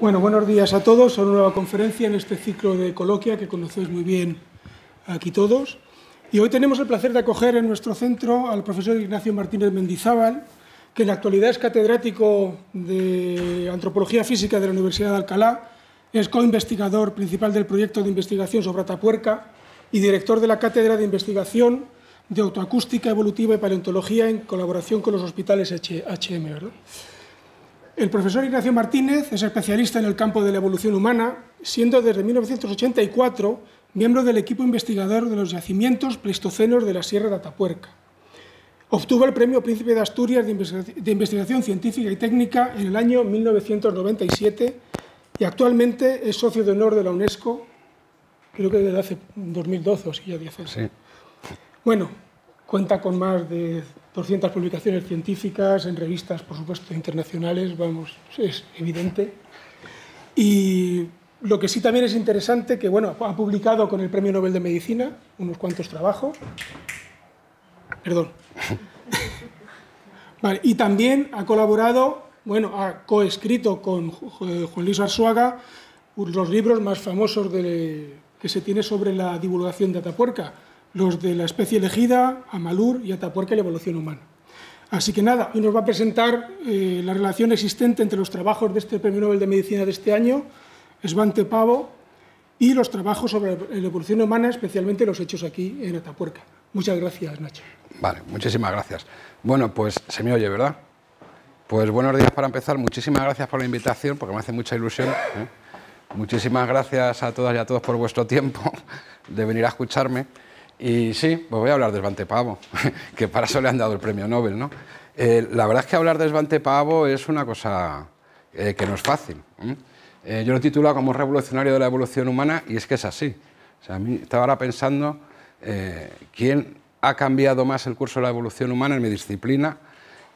Bueno, buenos días a todos. Una nueva conferencia en este ciclo de coloquia que conocéis muy bien aquí todos. Y hoy tenemos el placer de acoger en nuestro centro al profesor Ignacio Martínez Mendizábal, que en la actualidad es catedrático de Antropología Física de la Universidad de Alcalá, es coinvestigador principal del proyecto de investigación sobre Atapuerca y director de la Cátedra de Investigación de Autoacústica Evolutiva y Paleontología en colaboración con los hospitales HM. ¿verdad? El profesor Ignacio Martínez es especialista en el campo de la evolución humana, siendo desde 1984 miembro del equipo investigador de los yacimientos pleistocenos de la Sierra de Atapuerca. Obtuvo el Premio Príncipe de Asturias de Investigación Científica y Técnica en el año 1997 y actualmente es socio de honor de la UNESCO, creo que desde hace 2012 o si ya 10 Bueno, cuenta con más de 200 publicaciones científicas, en revistas, por supuesto, internacionales, vamos, es evidente. Y lo que sí también es interesante, que bueno, ha publicado con el Premio Nobel de Medicina unos cuantos trabajos. Perdón. y también ha colaborado, bueno, ha coescrito con Juan Luis Arzuaga los libros más famosos que se tiene sobre la divulgación de Atapuerca los de la especie elegida, Amalur y Atapuerca y la evolución humana. Así que nada, hoy nos va a presentar eh, la relación existente entre los trabajos de este Premio Nobel de Medicina de este año, Svante Pavo, y los trabajos sobre la evolución humana, especialmente los hechos aquí en Atapuerca. Muchas gracias, Nacho. Vale, muchísimas gracias. Bueno, pues se me oye, ¿verdad? Pues buenos días para empezar. Muchísimas gracias por la invitación, porque me hace mucha ilusión. ¿eh? Muchísimas gracias a todas y a todos por vuestro tiempo de venir a escucharme. Y sí, pues voy a hablar de Svante Pavo, que para eso le han dado el premio Nobel, ¿no? Eh, la verdad es que hablar de Svante Pavo es una cosa eh, que no es fácil. ¿eh? yo lo titulo como revolucionario de la evolución humana y es que es así. O sea, a mí estaba ahora pensando quién ha cambiado más el curso de la evolución humana en mi disciplina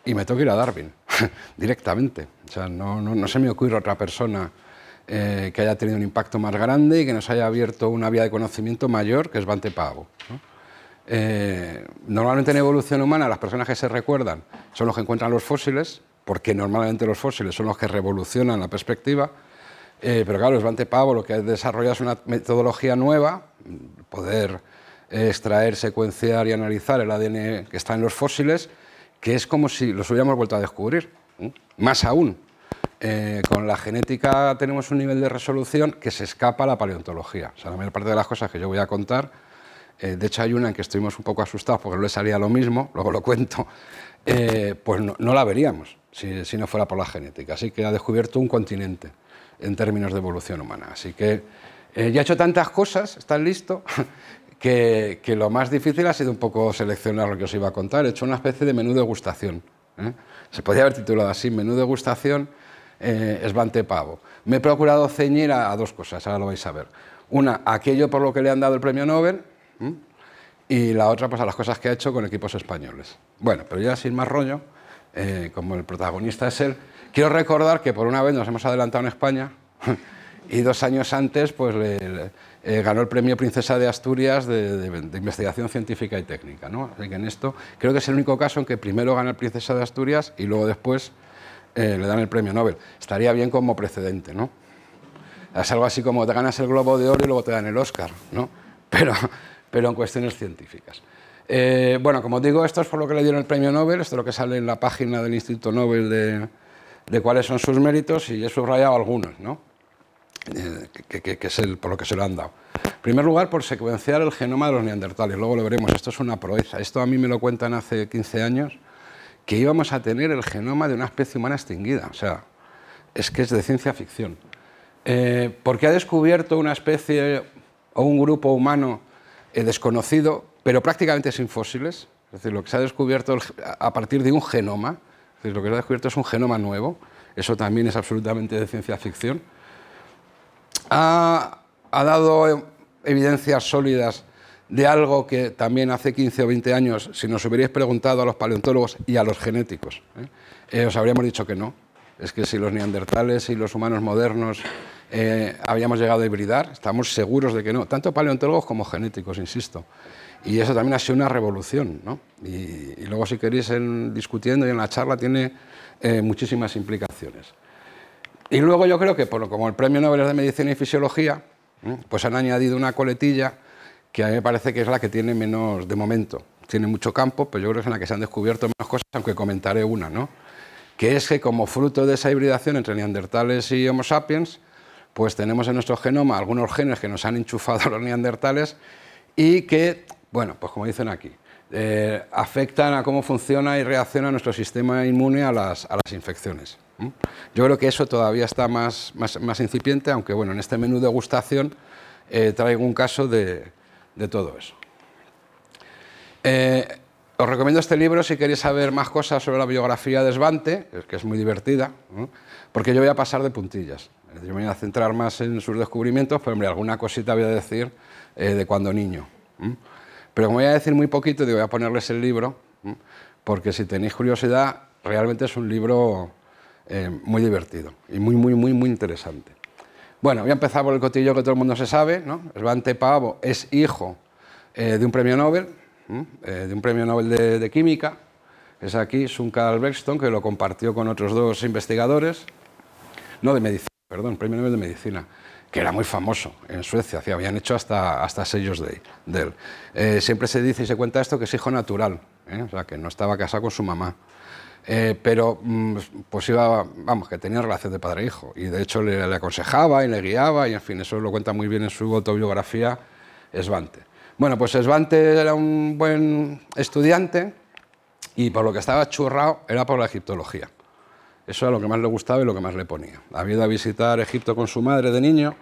y me tengo que ir a Darwin directamente. O sea, no, no, no se me ocurre otra persona eh, que haya tenido un impacto más grande y que nos haya abierto una vía de conocimiento mayor, que es Bante eh, normalmente en evolución humana las personas que se recuerdan son los que encuentran los fósiles, porque normalmente los fósiles son los que revolucionan la perspectiva, eh, pero claro, Bante Pavo lo que ha desarrollado es una metodología nueva, poder extraer, secuenciar y analizar el ADN que está en los fósiles, que es como si los hubiéramos vuelto a descubrir, más aún, eh, con la genética tenemos un nivel de resolución que se escapa a la paleontología. O la mayor parte de las cosas que yo voy a contar, eh, de hecho hay una en que estuvimos un poco asustados porque no le salía lo mismo, luego lo cuento, eh, pues no, la veríamos si, no fuera por la genética. Así que ha descubierto un continente en términos de evolución humana. Así que ya ha hecho tantas cosas, ¿están listo, que, que, lo más difícil ha sido un poco seleccionar lo que os iba a contar. He hecho una especie de menú de gustación. Se podía haber titulado así, menú degustación, eh, esbante pavo. Me he procurado ceñir a, dos cosas, ahora lo vais a ver. Una, aquello por lo que le han dado el premio Nobel, y la otra, pues a las cosas que ha hecho con equipos españoles. Bueno, pero ya sin más rollo, eh, como el protagonista es él, quiero recordar que por una vez nos hemos adelantado en España y dos años antes, pues le eh, ganó el premio Princesa de Asturias de, Investigación Científica y Técnica. ¿no? Así que en esto creo que es el único caso en que primero gana el Princesa de Asturias y luego después eh, le dan el premio Nobel. Estaría bien como precedente, ¿no? Es algo así como te ganas el Globo de Oro y luego te dan el Oscar, ¿no? Pero, pero en cuestiones científicas. Eh, bueno, como digo, esto es por lo que le dieron el premio Nobel, esto es lo que sale en la página del Instituto Nobel de, de cuáles son sus méritos y he subrayado algunos, ¿no? Eh, que, es por lo que se lo han dado. En primer lugar, por secuenciar el genoma de los neandertales, luego lo veremos, esto es una proeza, esto a mí me lo cuentan hace 15 años, que íbamos a tener el genoma de una especie humana extinguida, o sea, es que es de ciencia ficción. Eh, porque ha descubierto una especie o un grupo humano eh, desconocido, pero prácticamente sin fósiles, es decir, lo que se ha descubierto a partir de un genoma, es decir, lo que se ha descubierto es un genoma nuevo, eso también es absolutamente de ciencia ficción ha, dado evidencias sólidas de algo que también hace 15 o 20 años, si nos hubierais preguntado a los paleontólogos y a los genéticos, ¿eh? Eh, os habríamos dicho que no. Es que si los neandertales y los humanos modernos eh, habíamos llegado a hibridar, estamos seguros de que no, tanto paleontólogos como genéticos, insisto. Y eso también ha sido una revolución. ¿no? Y, luego, si queréis, en, discutiendo y en la charla, tiene muchísimas implicaciones. Y luego yo creo que, como el premio Nobel de Medicina y Fisiología, ¿eh? pues han añadido una coletilla que a mí me parece que es la que tiene menos, de momento, tiene mucho campo, pero yo creo que es en la que se han descubierto más cosas, aunque comentaré una, ¿no? Que es que como fruto de esa hibridación entre neandertales y Homo sapiens, pues tenemos en nuestro genoma algunos genes que nos han enchufado los neandertales y que, bueno, pues como dicen aquí, eh, afectan a cómo funciona y reacciona nuestro sistema inmune a las infecciones. Yo creo que eso todavía está más, más, incipiente, aunque bueno, en este menú de gustación eh, traigo un caso de, todo eso. Eh, os recomiendo este libro si queréis saber más cosas sobre la biografía de Svante, que es muy divertida, porque yo voy a pasar de puntillas. Yo me voy a centrar más en sus descubrimientos, pero hombre, alguna cosita voy a decir eh, de cuando niño. Pero como voy a decir muy poquito, y voy a ponerles el libro, porque si tenéis curiosidad, realmente es un libro eh, muy divertido y muy, muy, muy, muy interesante. Bueno, voy a empezar por el cotillo que todo el mundo se sabe. ¿no? Svante Pavo es hijo eh, eh, de un premio Nobel, de un premio Nobel de, Química. Es aquí Carl Bergston que lo compartió con otros dos investigadores, no de medicina, perdón, premio Nobel de medicina, que era muy famoso en Suecia, habían hecho hasta, hasta sellos de, de él. siempre se dice y se cuenta esto que es hijo natural, o sea, que no estaba casado con su mamá. Eh, pero mm, pues iba, vamos, que tenía relaciones de padre e hijo. Y de hecho le, aconsejaba y le guiaba, y en fin, eso lo cuenta muy bien en su autobiografía Esvante. Bueno, pues Esvante era un buen estudiante y por lo que estaba churrado era por la egiptología. Eso era lo que más le gustaba y lo que más le ponía. Había ido a visitar Egipto con su madre de niño,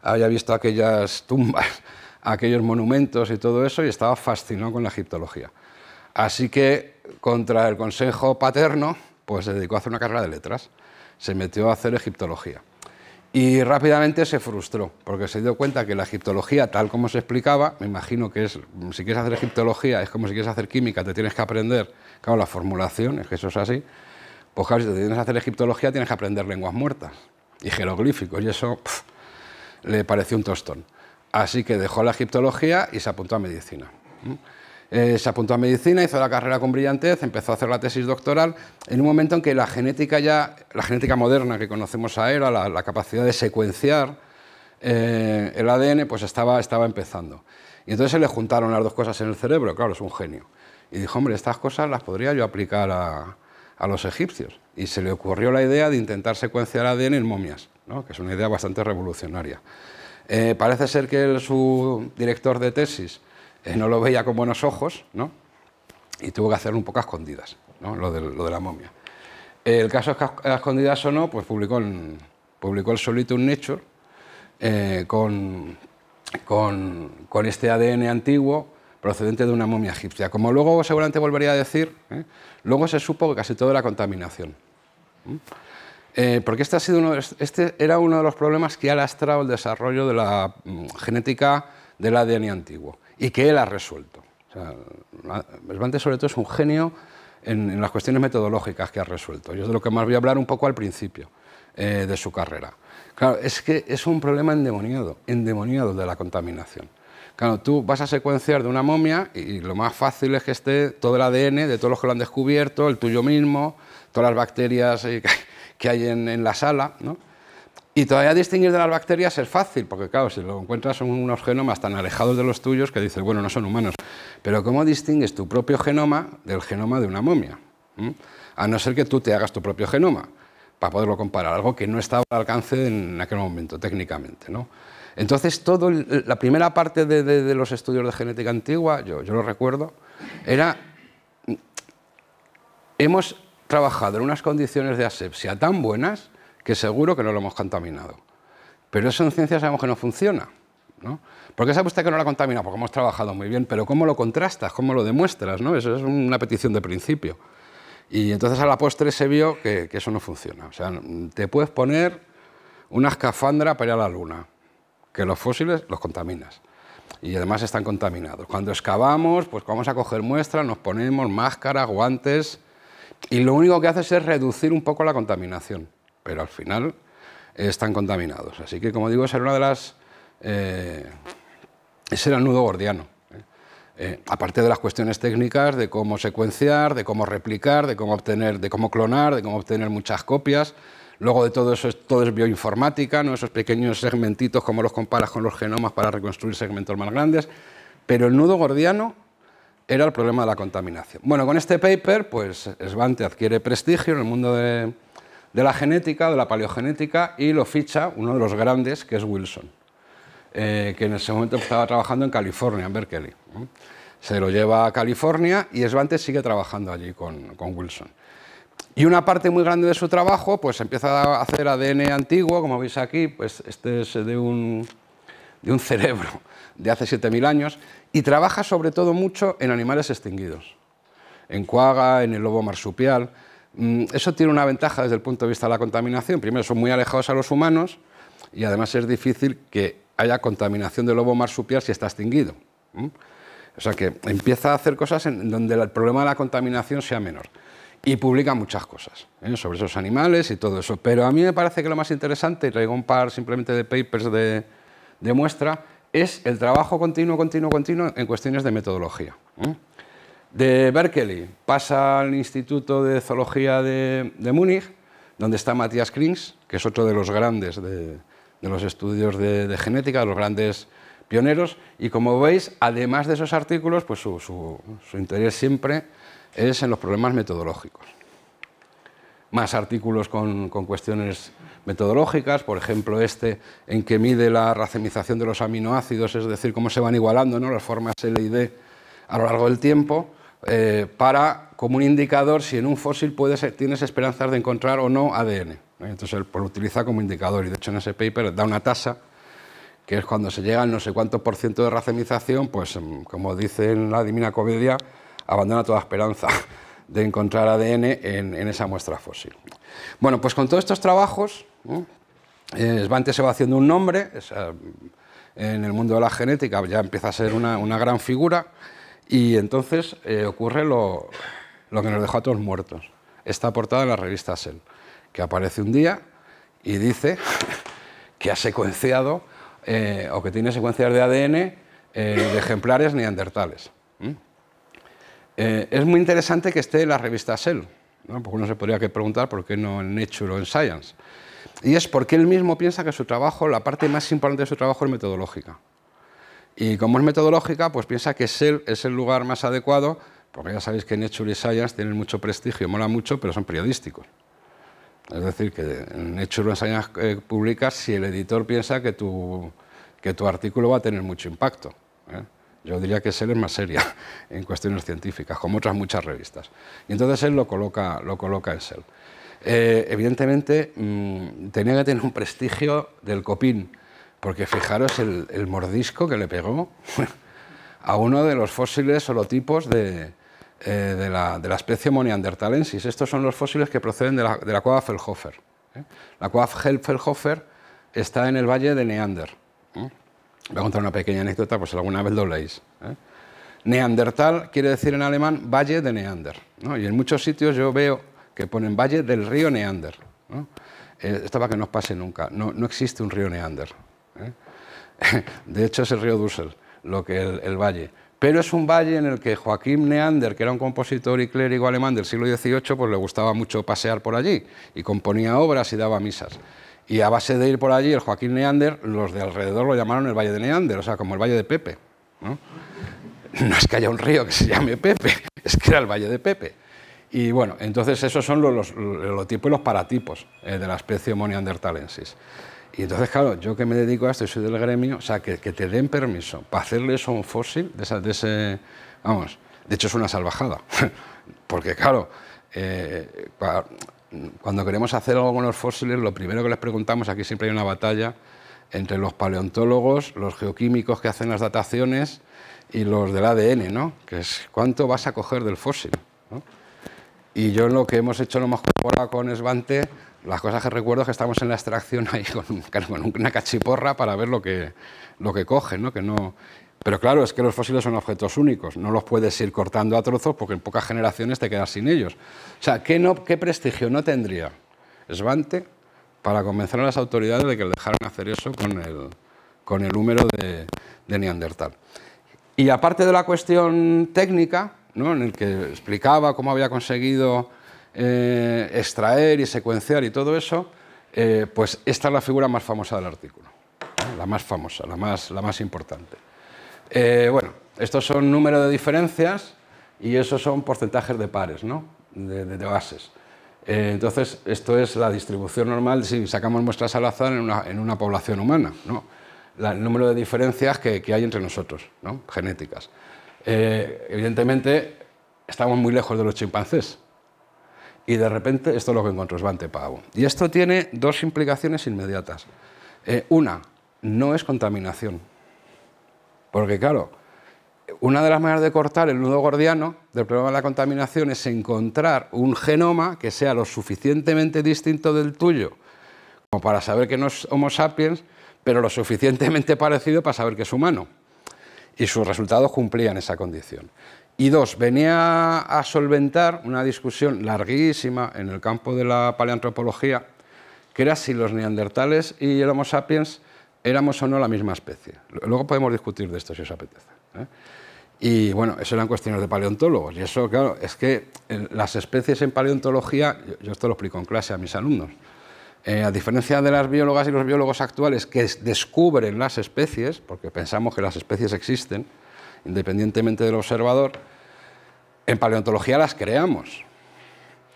había visto aquellas tumbas, aquellos monumentos y todo eso, y estaba fascinado con la egiptología. Así que contra el consejo paterno, pues se dedicó a hacer una carrera de letras. Se metió a hacer egiptología. Y rápidamente se frustró, porque se dio cuenta que la egiptología, tal como se explicaba, me imagino que es, si quieres hacer egiptología, es como si quieres hacer química, te tienes que aprender, claro, la formulación, es que eso es así, pues claro, si te tienes que hacer egiptología, tienes que aprender lenguas muertas y jeroglíficos, y eso le pareció un tostón. Así que dejó la egiptología y se apuntó a medicina. Eh, se apuntó a medicina, hizo la carrera con brillantez, empezó a hacer la tesis doctoral, en un momento en que la genética ya, la genética moderna que conocemos ahora, él, la capacidad de secuenciar eh, el ADN, pues estaba, empezando. Y entonces se le juntaron las dos cosas en el cerebro, claro, es un genio. Y dijo, hombre, estas cosas las podría yo aplicar a, los egipcios. Y se le ocurrió la idea de intentar secuenciar ADN en momias, que es una idea bastante revolucionaria. Eh, parece ser que su director de tesis eh, no lo veía con buenos ojos, Y tuvo que hacerlo un poco a escondidas, Lo de, la momia. El caso es que a escondidas o no, pues publicó, el solito un Nature eh, con, este ADN antiguo procedente de una momia egipcia. Como luego seguramente volvería a decir, ¿eh? luego se supo que casi toda la contaminación. porque este, ha sido este era uno de los problemas que ha lastrado el desarrollo de la mm, genética del ADN antiguo y que él ha resuelto. O sea, sobre todo es un genio en, las cuestiones metodológicas que ha resuelto. Yo es de lo que más voy a hablar un poco al principio eh, de su carrera. Claro, es que es un problema endemoniado, endemoniado de la contaminación. Claro, tú vas a secuenciar de una momia y lo más fácil es que esté todo el ADN de todos los que lo han descubierto, el tuyo mismo, todas las bacterias eh, que hay en, en la sala, ¿no? Y todavía distinguir de las bacterias es fácil, porque claro, si lo encuentras son unos genomas tan alejados de los tuyos que dices, bueno, no son humanos. Pero ¿cómo distingues tu propio genoma del genoma de una momia? ¿Mm? A no ser que tú te hagas tu propio genoma para poderlo comparar, algo que no estaba al alcance en aquel momento técnicamente. Entonces, todo la primera parte de, los estudios de genética antigua, yo lo recuerdo, era, hemos trabajado en unas condiciones de asepsia tan buenas que seguro que no lo hemos contaminado. Pero eso en ciencia sabemos que no funciona. ¿no? ¿Por qué sabe usted que no la contamina? Porque hemos trabajado muy bien, pero ¿cómo lo contrastas? ¿Cómo lo demuestras? ¿no? Eso es una petición de principio. Y entonces a la postre se vio que, que eso no funciona. O sea, te puedes poner una escafandra para ir a la luna, que los fósiles los contaminas. Y además están contaminados. Cuando excavamos, pues vamos a coger muestras, nos ponemos máscaras, guantes, y lo único que haces es reducir un poco la contaminación pero al final están contaminados. Así que, como digo, es una de las... Eh, ese era el nudo gordiano. ¿eh? Eh, aparte de las cuestiones técnicas de cómo secuenciar, de cómo replicar, de cómo obtener, de cómo clonar, de cómo obtener muchas copias. Luego de todo eso todo es bioinformática, esos pequeños segmentitos, cómo los comparas con los genomas para reconstruir segmentos más grandes. Pero el nudo gordiano era el problema de la contaminación. Bueno, con este paper, pues Svante adquiere prestigio en el mundo de, de la genética, de la paleogenética, y lo ficha uno de los grandes, que es Wilson, eh, que en ese momento estaba trabajando en California, en Berkeley. Se lo lleva a California y Svante sigue trabajando allí con, Wilson. Y una parte muy grande de su trabajo, pues empieza a hacer ADN antiguo, como veis aquí, pues este es de un, de un cerebro de hace 7.000 años, y trabaja sobre todo mucho en animales extinguidos, en cuaga, en el lobo marsupial. Mm, eso tiene una ventaja desde el punto de vista de la contaminación. Primero, son muy alejados a los humanos y además es difícil que haya contaminación de lobo marsupial si está extinguido. O sea que empieza a hacer cosas en donde el problema de la contaminación sea menor. Y publica muchas cosas ¿eh? sobre esos animales y todo eso. Pero a mí me parece que lo más interesante, y traigo un par simplemente de papers de, muestra, es el trabajo continuo, continuo, continuo en cuestiones de metodología. De Berkeley pasa al Instituto de Zoología de, Múnich, donde está Matthias Krings, que es otro de los grandes de, los estudios de, de, los grandes pioneros, y como veis, además de esos artículos, pues su, interés siempre es en los problemas metodológicos. Más artículos con, cuestiones metodológicas, por ejemplo este en que mide la racemización de los aminoácidos, es decir, cómo se van igualando las formas L y D a lo largo del tiempo, eh, para, como un indicador, si en un fósil puedes, tienes esperanzas de encontrar o no ADN. Entonces él lo utiliza como indicador y de hecho en ese paper da una tasa que es cuando se llega al no sé cuánto por ciento de racemización, pues mm, como dice en la Divina Comedia, abandona toda esperanza de encontrar ADN en, esa muestra fósil. Bueno, pues con todos estos trabajos, eh, Svante se va haciendo un nombre, eh, en el mundo de la genética ya empieza a ser una, una gran figura, y entonces eh, ocurre lo, que nos dejó a todos muertos. Está portada en la revista Cell, que aparece un día y dice que ha secuenciado eh, o que tiene secuencias de ADN eh, de ejemplares neandertales. ¿Mm? es muy interesante que esté en la revista Cell, porque uno se podría preguntar por qué no en Nature o en Science. Y es porque él mismo piensa que su trabajo, la parte más importante de su trabajo es metodológica. Y como es metodológica, pues piensa que Shell es el lugar más adecuado, porque ya sabéis que Nature y Science tienen mucho prestigio, mola mucho, pero son periodísticos. Es decir, que en Nature y Science eh, si el editor piensa que tu, artículo va a tener mucho impacto. ¿eh? Yo diría que Shell es más seria en cuestiones científicas, como otras muchas revistas. Y entonces él lo coloca, lo coloca en Shell. Eh, evidentemente, mm, tenía que tener un prestigio del copín porque fijaros el, mordisco que le pegó a uno de los fósiles holotipos de, eh, la, especie Moniandertalensis. Estos son los fósiles que proceden de la, de la cueva ¿eh? La cueva Felhofer está en el valle de Neander. ¿eh? Voy a contar una pequeña anécdota, pues alguna vez lo leéis. Neandertal quiere decir en alemán valle de Neander. Y en muchos sitios yo veo que ponen valle del río Neander. ¿no? esto para que no os pase nunca. no existe un río Neander. de hecho es el río Dussel, lo que el, valle. Pero es un valle en el que Joaquín Neander, que era un compositor y clérigo alemán del siglo XVIII, pues le gustaba mucho pasear por allí y componía obras y daba misas. Y a base de ir por allí, el Joaquín Neander, los de alrededor lo llamaron el Valle de Neander, o sea, como el Valle de Pepe. ¿no? es que haya un río que se llame Pepe, es que era el Valle de Pepe. Y bueno, entonces esos son los, tipos y los paratipos eh, de la especie talensis y entonces, claro, yo que me dedico a esto y soy del gremio, o sea, que, que te den permiso para hacerle eso un fósil de, ese... Vamos, de hecho es una salvajada, porque claro, eh, cuando queremos hacer algo con los fósiles, lo primero que les preguntamos, aquí siempre hay una batalla entre los paleontólogos, los geoquímicos que hacen las dataciones y los del ADN, ¿no? Que es cuánto vas a coger del fósil. ¿no? Y yo lo que hemos hecho, lo hemos colaborado con Svante, las cosas que recuerdo es que estamos en la extracción ahí con, una cachiporra para ver lo que, lo que cogen, ¿no? Que no... Pero claro, es que los fósiles son objetos únicos, no los puedes ir cortando a trozos porque en pocas generaciones te quedas sin ellos. O sea, ¿qué, no, qué prestigio no tendría Svante para convencer a las autoridades de que le dejaran hacer eso con el, con el húmero de, de Neandertal? Y aparte de la cuestión técnica, ¿no? en el que explicaba cómo había conseguido eh, extraer y secuenciar y todo eso, eh, pues esta es la figura más famosa del artículo, ¿eh? la más famosa, la más, la más importante. bueno, estos son números de diferencias y esos son porcentajes de pares, ¿no? de, bases. entonces, esto es la distribución normal si sacamos muestras al azar en una, población humana, ¿no? el número de diferencias que, que hay entre nosotros, ¿no? genéticas. evidentemente, estamos muy lejos de los chimpancés, y de repente esto es lo que encuentro es bante Y esto tiene dos implicaciones inmediatas. Eh, una, no es contaminación. Porque claro, una de las maneras de cortar el nudo gordiano del problema de la contaminación es encontrar un genoma que sea lo suficientemente distinto del tuyo como para saber que no es Homo sapiens, pero lo suficientemente parecido para saber que es humano. Y sus resultados cumplían esa condición. Y dos, venía a solventar una discusión larguísima en el campo de la paleantropología, que era si los neandertales y el Homo sapiens éramos o no la misma especie. Luego podemos discutir de esto si os apetece. ¿eh? Y bueno, eso eran cuestiones de paleontólogos. Y eso, claro, es que eh, las especies en paleontología, yo esto lo explico en clase a mis alumnos, eh, a diferencia de las biólogas y los biólogos actuales que descubren las especies, porque pensamos que las especies existen, independientemente del observador, en paleontología las creamos.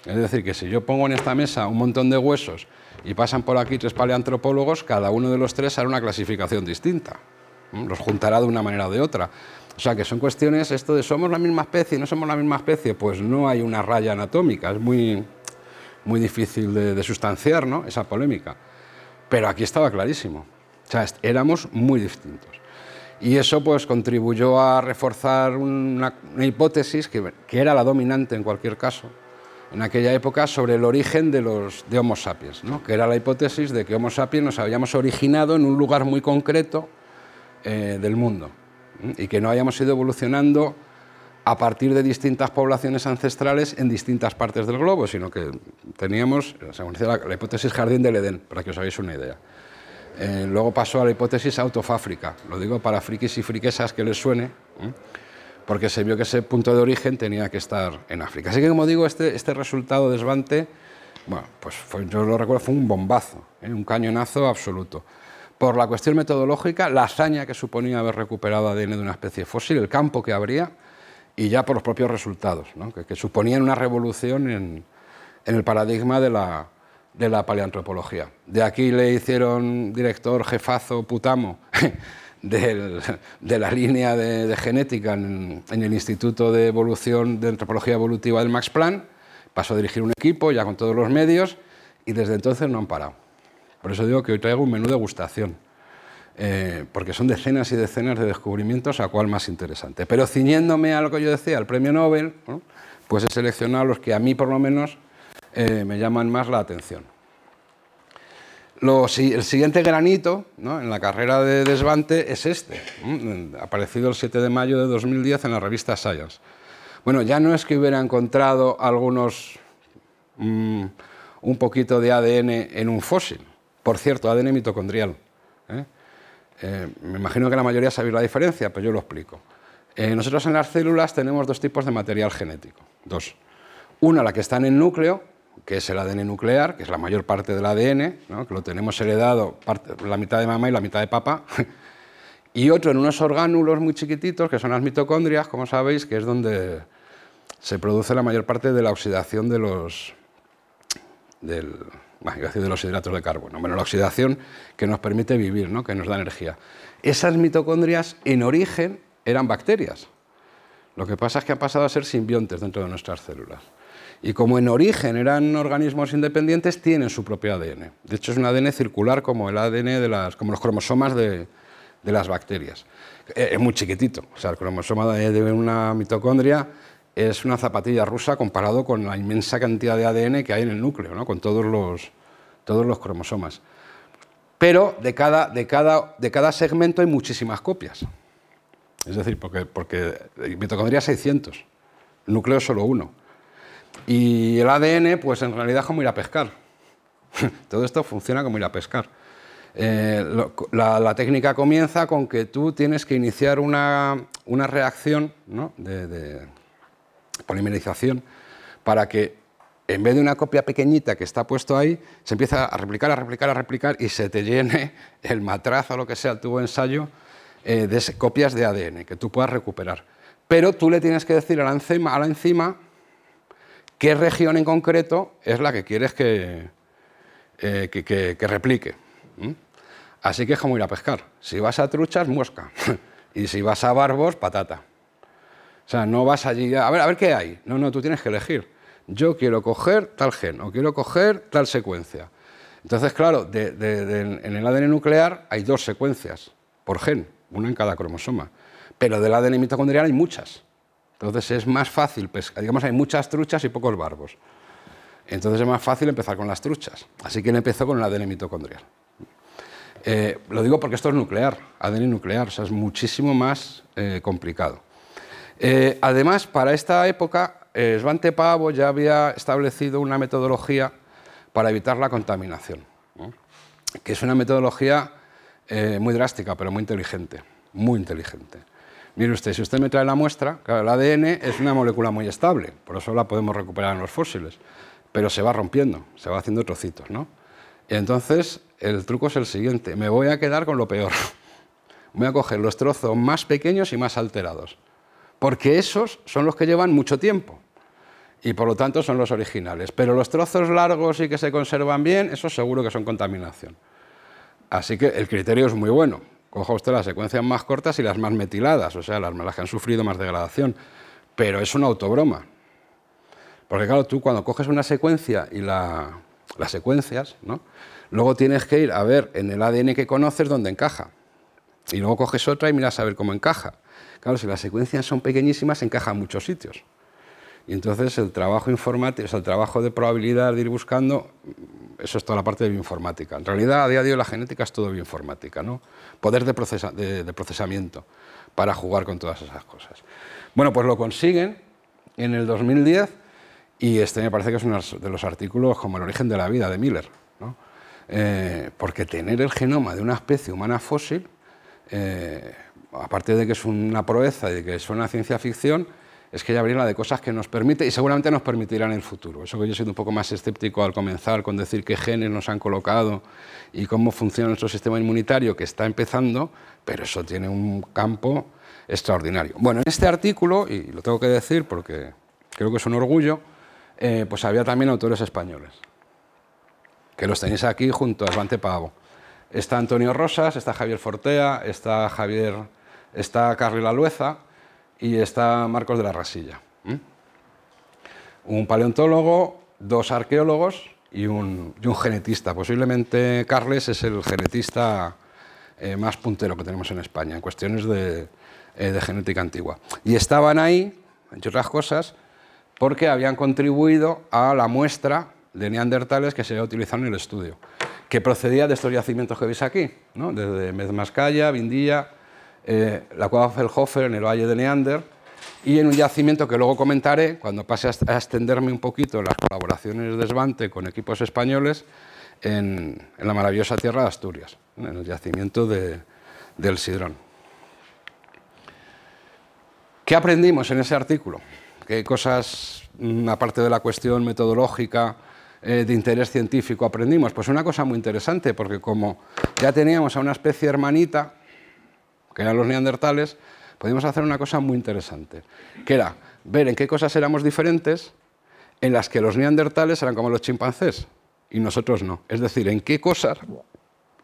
Es decir, que si yo pongo en esta mesa un montón de huesos y pasan por aquí tres paleantropólogos, cada uno de los tres hará una clasificación distinta. ¿Mm? Los juntará de una manera o de otra. O sea, que son cuestiones esto de somos la misma especie, no somos la misma especie, pues no hay una raya anatómica. Es muy, muy difícil de, de sustanciar ¿no? esa polémica. Pero aquí estaba clarísimo. O sea, éramos muy distintos. Y eso pues, contribuyó a reforzar una, hipótesis que, era la dominante en cualquier caso en aquella época sobre el origen de, los, de Homo sapiens, ¿no? que era la hipótesis de que Homo sapiens nos habíamos originado en un lugar muy concreto eh, del mundo y que no habíamos ido evolucionando a partir de distintas poblaciones ancestrales en distintas partes del globo, sino que teníamos, la, la hipótesis jardín del Edén, para que os hagáis una idea. Eh, luego pasó a la hipótesis autofáfrica, lo digo para frikis y friquesas que les suene, ¿eh? porque se vio que ese punto de origen tenía que estar en África. Así que, como digo, este, este resultado de bueno, pues yo lo recuerdo, fue un bombazo, ¿eh? un cañonazo absoluto. Por la cuestión metodológica, la hazaña que suponía haber recuperado ADN de una especie fósil, el campo que habría, y ya por los propios resultados, que, suponían una revolución en el paradigma de la, de la paleantropología. De aquí le hicieron director, jefazo, putamo de la línea de, genética en, el Instituto de Evolución de Antropología Evolutiva del Max Planck. Pasó a dirigir un equipo ya con todos los medios y desde entonces no han parado. Por eso digo que hoy traigo un menú de gustación, eh, porque son decenas y decenas de descubrimientos, a cuál más interesante. Pero ciñéndome a lo que yo decía, al premio Nobel, pues he seleccionado los que a mí por lo menos eh, me llaman más la atención. el siguiente granito en la carrera de Desvante es este, aparecido el 7 de mayo de 2010 en la revista Science. Bueno, ya no es que hubiera encontrado algunos mm, un poquito de ADN en un fósil, por cierto, ADN mitocondrial. ¿eh? Eh, me imagino que la mayoría sabe la diferencia, pero yo lo explico. nosotros en las células tenemos dos tipos de material genético, dos. Una, la que está en el núcleo, que es el ADN nuclear, que es la mayor parte del ADN, que lo tenemos heredado la mitad de mamá y la mitad de papá, y otro en unos orgánulos muy chiquititos, que son las mitocondrias, como sabéis, que es donde se produce la mayor parte de la oxidación de los, de los hidratos de carbono, bueno, la oxidación que nos permite vivir, ¿no? que nos da energía. Esas mitocondrias en origen eran bacterias. Lo que pasa es que han pasado a ser simbiontes dentro de nuestras células y como en origen eran organismos independientes, tienen su propio ADN. De hecho, es un ADN circular como el ADN de las, como los cromosomas de, las bacterias. E, es muy chiquitito, o sea, el cromosoma de una mitocondria es una zapatilla rusa comparado con la inmensa cantidad de ADN que hay en el núcleo, con todos los, todos los cromosomas. Pero de cada, de, cada, segmento hay muchísimas copias. Es decir, porque, porque eh, mitocondria 600, núcleo solo uno. Y el ADN, pues en realidad es como ir a pescar. Todo esto funciona como ir a pescar. Eh, la, técnica comienza con que tú tienes que iniciar una, reacción de, polimerización para que en vez de una copia pequeñita que está puesto ahí, se empieza a replicar, a replicar, a replicar y se te llene el matraz o lo que sea tu ensayo eh, de copias de ADN que tú puedas recuperar. Pero tú le tienes que decir a la a la enzima qué región en concreto es la que quieres que, eh, que, replique. ¿Mm? Así que es como ir a pescar. Si vas a truchas, muesca. y si vas a barbos, patata. O sea, no vas allí a, a ver, a ver qué hay. No, no, tú tienes que elegir. Yo quiero coger tal gen o quiero coger tal secuencia. Entonces, claro, en el ADN nuclear hay dos secuencias por gen, una en cada cromosoma. Pero del ADN mitocondrial hay muchas. Entonces es más fácil, pescar. digamos, hay muchas truchas y pocos barbos. Entonces es más fácil empezar con las truchas. Así que él empezó con el ADN mitocondrial. Eh, lo digo porque esto es nuclear, ADN nuclear, o sea, es muchísimo más eh, complicado. Eh, además, para esta época, Svante Pavo ya había establecido una metodología para evitar la contaminación, que es una metodología muy drástica, pero muy inteligente, muy inteligente. Mire usted, si usted me trae la muestra, claro, el ADN es una molécula muy estable, por eso la podemos recuperar en los fósiles, pero se va rompiendo, se va haciendo trocitos, ¿no? entonces el truco es el siguiente, me voy a quedar con lo peor. Voy a coger los trozos más pequeños y más alterados, porque esos son los que llevan mucho tiempo y por lo tanto son los originales. Pero los trozos largos y que se conservan bien, eso seguro que son contaminación. Así que el criterio es muy bueno. Coja usted las secuencias más cortas y las más metiladas, o sea, las, que han sufrido más degradación. Pero es una autobroma. Porque claro, tú cuando coges una secuencia y la, las secuencias, ¿no? luego tienes que ir a ver en el ADN que conoces dónde encaja. Y luego coges otra y miras a ver cómo encaja. Claro, si las secuencias son pequeñísimas, encaja en muchos sitios. Y entonces el trabajo informático, o sea, el trabajo de probabilidad de ir buscando eso es toda la parte de bioinformática. En realidad, a día de hoy, la genética es todo bioinformática, ¿no? Poder de, procesamiento para jugar con todas esas cosas. Bueno, pues lo consiguen en el 2010 y este me parece que es uno de los artículos como el origen de la vida de Miller, ¿no? Eh, porque tener el genoma de una especie humana fósil, eh, aparte de que es una proeza y de que es una ciencia ficción, es que ya habría la de cosas que nos permite y seguramente nos permitirá en el futuro. Eso que yo he sido un poco más escéptico al comenzar con decir qué genes nos han colocado y cómo funciona nuestro sistema inmunitario que está empezando, pero eso tiene un campo extraordinario. Bueno, en este artículo, y lo tengo que decir porque creo que es un orgullo, eh, pues había también autores españoles, que los tenéis aquí junto a Pavo. Está Antonio Rosas, está Javier Fortea, está Javier, está Carly Lalueza, y está Marcos de la Rasilla. Un paleontólogo, dos arqueólogos y un, genetista. Posiblemente Carles es el genetista eh, más puntero que tenemos en España en cuestiones eh, de, genética antigua. Y estaban ahí, entre otras cosas, porque habían contribuido a la muestra de neandertales que se había utilizado en el estudio, que procedía de estos yacimientos que veis aquí, ¿no? desde Mezmascaya, Vindilla, eh, la cueva Felhofer en el Valle de Neander y en un yacimiento que luego comentaré cuando pase a extenderme un poquito las colaboraciones de Svante con equipos españoles en, la maravillosa tierra de Asturias, en el yacimiento de, del Sidrón. ¿Qué aprendimos en ese artículo? ¿Qué cosas, mm, aparte de la cuestión metodológica, eh, de interés científico aprendimos? Pues una cosa muy interesante, porque como ya teníamos a una especie hermanita, que eran los neandertales, podíamos hacer una cosa muy interesante, que era ver en qué cosas éramos diferentes en las que los neandertales eran como los chimpancés y nosotros no. Es decir, en qué cosas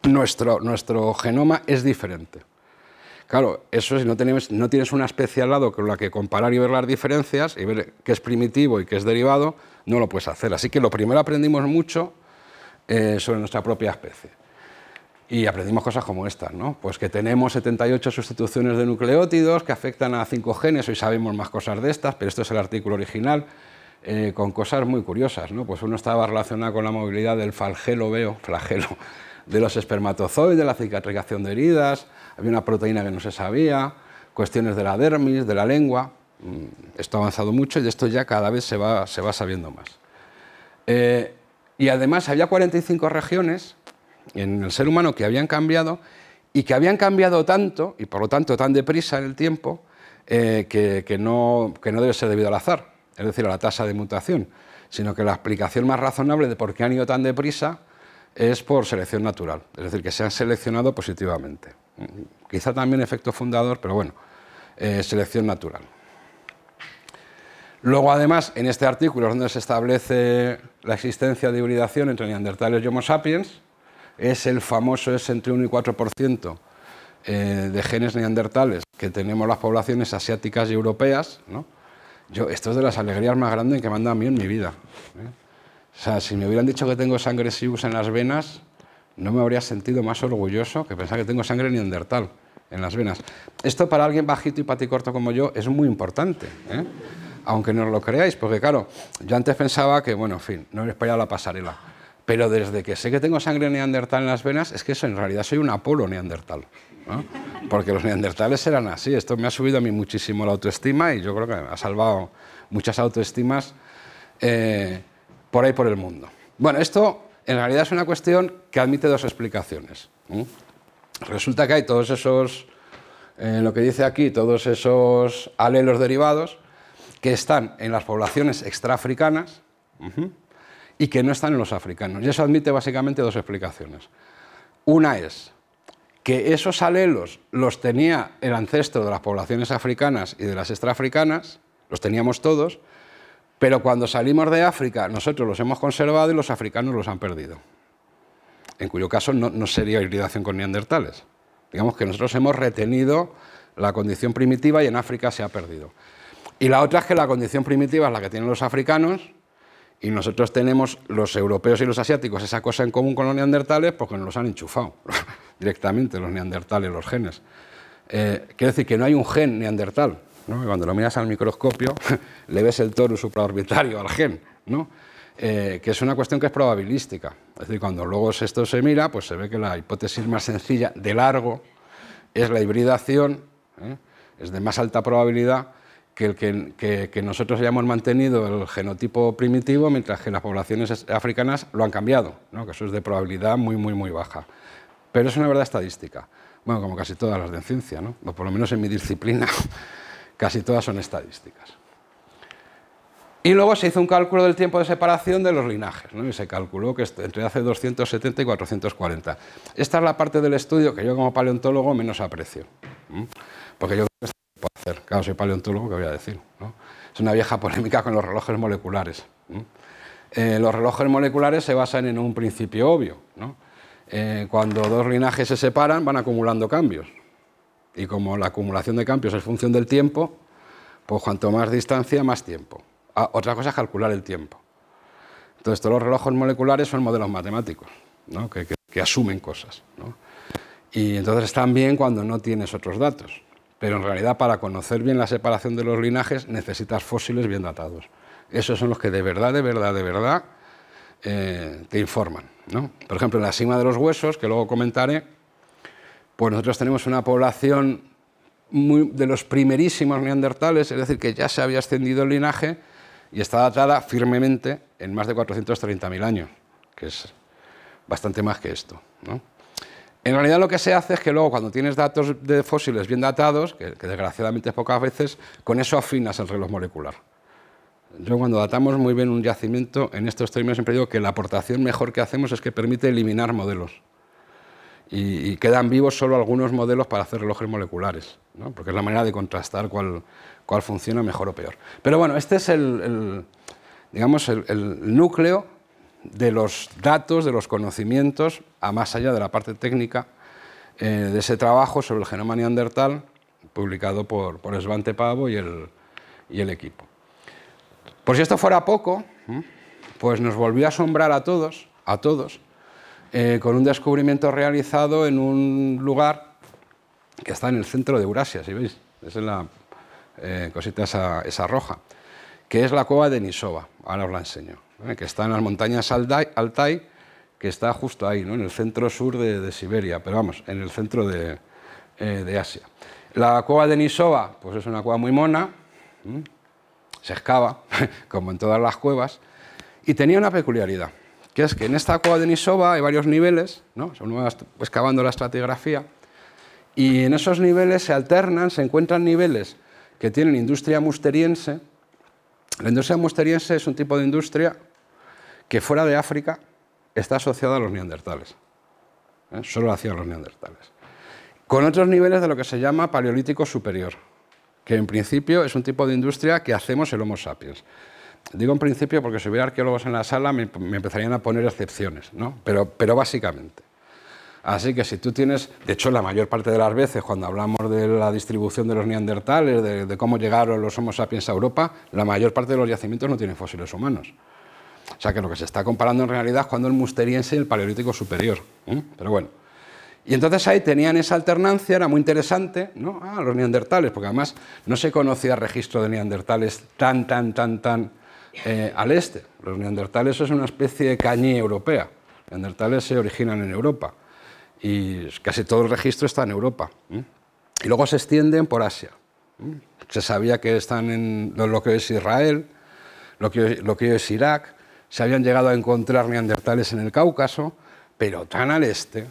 nuestro, nuestro genoma es diferente. Claro, eso si no, tienes una especie al lado con la que comparar y ver las diferencias y ver qué es primitivo y qué es derivado, no lo puedes hacer. Así que lo primero aprendimos mucho eh, sobre nuestra propia especie. Y aprendimos cosas como estas, ¿no? Pues que tenemos 78 sustituciones de nucleótidos que afectan a cinco genes, hoy sabemos más cosas de estas, pero esto es el artículo original, eh, con cosas muy curiosas, ¿no? Pues uno estaba relacionado con la movilidad del flagelo, veo, flagelo, de los espermatozoides, de la cicatrización de heridas, había una proteína que no se sabía, cuestiones de la dermis, de la lengua, mm, esto ha avanzado mucho y esto ya cada vez se va, se va sabiendo más. Eh, y además había 45 regiones en el ser humano que habían cambiado y que habían cambiado tanto y por lo tanto tan deprisa en el tiempo eh, que, no, debe ser debido al azar, es decir, a la tasa de mutación, sino que la explicación más razonable de por qué han ido tan deprisa es por selección natural, es decir, que se han seleccionado positivamente. Quizá también efecto fundador, pero bueno, eh, selección natural. Luego, además, en este artículo donde se establece la existencia de hibridación entre neandertales y homo sapiens, es el famoso es entre 1 y 4% eh, de genes neandertales que tenemos las poblaciones asiáticas y europeas, Yo, esto es de las alegrías más grandes que me han dado a mí en mi vida. ¿eh? O sea, si me hubieran dicho que tengo sangre Sius en las venas, no me habría sentido más orgulloso que pensar que tengo sangre neandertal en las venas. Esto para alguien bajito y paticorto como yo es muy importante, ¿eh? aunque no lo creáis, porque claro, yo antes pensaba que, bueno, en fin, no les para la pasarela. Pero desde que sé que tengo sangre neandertal en las venas, es que eso, en realidad soy un apolo neandertal. Porque los neandertales eran así. Esto me ha subido a mí muchísimo la autoestima y yo creo que ha salvado muchas autoestimas eh, por ahí por el mundo. Bueno, esto en realidad es una cuestión que admite dos explicaciones. Resulta que hay todos esos, eh, lo que dice aquí, todos esos alelos derivados que están en las poblaciones extraafricanas y que no están en los africanos. Y eso admite básicamente dos explicaciones. Una es que esos alelos los tenía el ancestro de las poblaciones africanas y de las extraafricanas, los teníamos todos, pero cuando salimos de África nosotros los hemos conservado y los africanos los han perdido, en cuyo caso no, no sería hibridación con neandertales. Digamos que nosotros hemos retenido la condición primitiva y en África se ha perdido. Y la otra es que la condición primitiva es la que tienen los africanos y nosotros tenemos, los europeos y los asiáticos, esa cosa en común con los neandertales porque pues nos los han enchufado directamente los neandertales, los genes. Eh, decir que no hay un gen neandertal. Cuando lo miras al microscopio, le ves el torus supraorbitario al gen, ¿no? Eh, que es una cuestión que es probabilística. Es decir, cuando luego esto se mira, pues se ve que la hipótesis más sencilla de largo es la hibridación, ¿eh? es de más alta probabilidad que, nosotros hayamos mantenido el genotipo primitivo mientras que las poblaciones africanas lo han cambiado, que eso es de probabilidad muy, muy, muy baja. Pero es una verdad estadística. Bueno, como casi todas las de ciencia, ¿no? o por lo menos en mi disciplina, casi todas son estadísticas. Y luego se hizo un cálculo del tiempo de separación de los linajes, y se calculó que entre hace 270 y 440. Esta es la parte del estudio que yo como paleontólogo menos aprecio, porque yo puedo hacer. Claro, soy paleontólogo, ¿qué voy a decir? Es una vieja polémica con los relojes moleculares. Eh, los relojes moleculares se basan en un principio obvio. Eh, cuando dos linajes se separan, van acumulando cambios. Y como la acumulación de cambios es función del tiempo, pues cuanto más distancia, más tiempo. Ah, otra cosa es calcular el tiempo. Entonces, todos los relojes moleculares son modelos matemáticos, que, asumen cosas. Y entonces están bien cuando no tienes otros datos. Pero en realidad para conocer bien la separación de los linajes necesitas fósiles bien datados. Esos son los que de verdad, de verdad, de verdad eh, te informan. Por ejemplo, en la cima de los huesos, que luego comentaré, pues nosotros tenemos una población de los primerísimos neandertales, es decir, que ya se había extendido el linaje y está datada firmemente en más de 430.000 años, que es bastante más que esto. En realidad lo que se hace es que luego cuando tienes datos de fósiles bien datados, que, desgraciadamente pocas veces, con eso afinas el reloj molecular. Yo cuando datamos muy bien un yacimiento, en estos términos siempre digo que la aportación mejor que hacemos es que permite eliminar modelos. Y, quedan vivos solo algunos modelos para hacer relojes moleculares, ¿no? porque es la manera de contrastar cuál, cuál funciona mejor o peor. Pero bueno, este es el, digamos, el núcleo de los datos, de los conocimientos, a más allá de la parte técnica, eh, de ese trabajo sobre el genoma neandertal publicado por, por Svante Pavo y el, equipo. Por si esto fuera poco, pues nos volvió a asombrar a todos, a todos, eh, con un descubrimiento realizado en un lugar que está en el centro de Eurasia, si veis, es la eh, cosita esa, esa, roja, que es la cueva de Nisova, ahora os la enseño. Eh, que está en las montañas Altai, que está justo ahí, en el centro sur de, Siberia, pero vamos, en el centro de, eh, Asia. La cueva de Nisova, pues es una cueva muy mona, se excava, como en todas las cuevas, y tenía una peculiaridad, que es que en esta cueva de Nisova hay varios niveles, ¿no? Son nuevas, excavando la estratigrafía, y en esos niveles se alternan, se encuentran niveles que tienen industria musteriense. La industria musteriense es un tipo de industria que fuera de África está asociada a los neandertales. ¿eh? Solo hacía hacían los neandertales. Con otros niveles de lo que se llama paleolítico superior, que en principio es un tipo de industria que hacemos el Homo sapiens. Digo en principio porque si hubiera arqueólogos en la sala me, empezarían a poner excepciones, ¿no? pero, básicamente. Así que si tú tienes, de hecho la mayor parte de las veces cuando hablamos de la distribución de los neandertales, de, de, cómo llegaron los Homo sapiens a Europa, la mayor parte de los yacimientos no tienen fósiles humanos. O sea que lo que se está comparando en realidad es cuando el musteriense y el paleolítico superior. ¿eh? Pero bueno. Y entonces ahí tenían esa alternancia, era muy interesante, ¿no? Ah, los neandertales, porque además no se conocía registro de neandertales tan, tan, tan, tan eh, al este. Los neandertales es una especie de cañí europea. Los neandertales se originan en Europa y casi todo el registro está en Europa. ¿eh? Y luego se extienden por Asia. Se sabía que están en lo que es Israel, lo que, lo que es Irak, se habían llegado a encontrar neandertales en el Cáucaso, pero tan al este,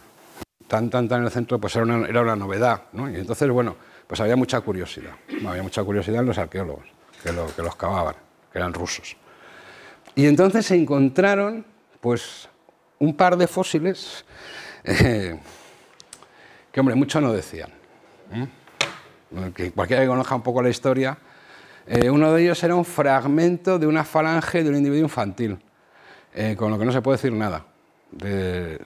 tan, tan, tan en el centro, pues era una, novedad. Y entonces, bueno, pues había mucha curiosidad. Había mucha curiosidad en los arqueólogos que, lo, que los cavaban, que eran rusos. Y entonces se encontraron pues, un par de fósiles eh, que, hombre, mucho no decían. ¿eh? Que cualquiera que conozca un poco la historia, eh, uno de ellos era un fragmento de una falange de un individuo infantil. Eh, con lo que no se puede decir nada. De,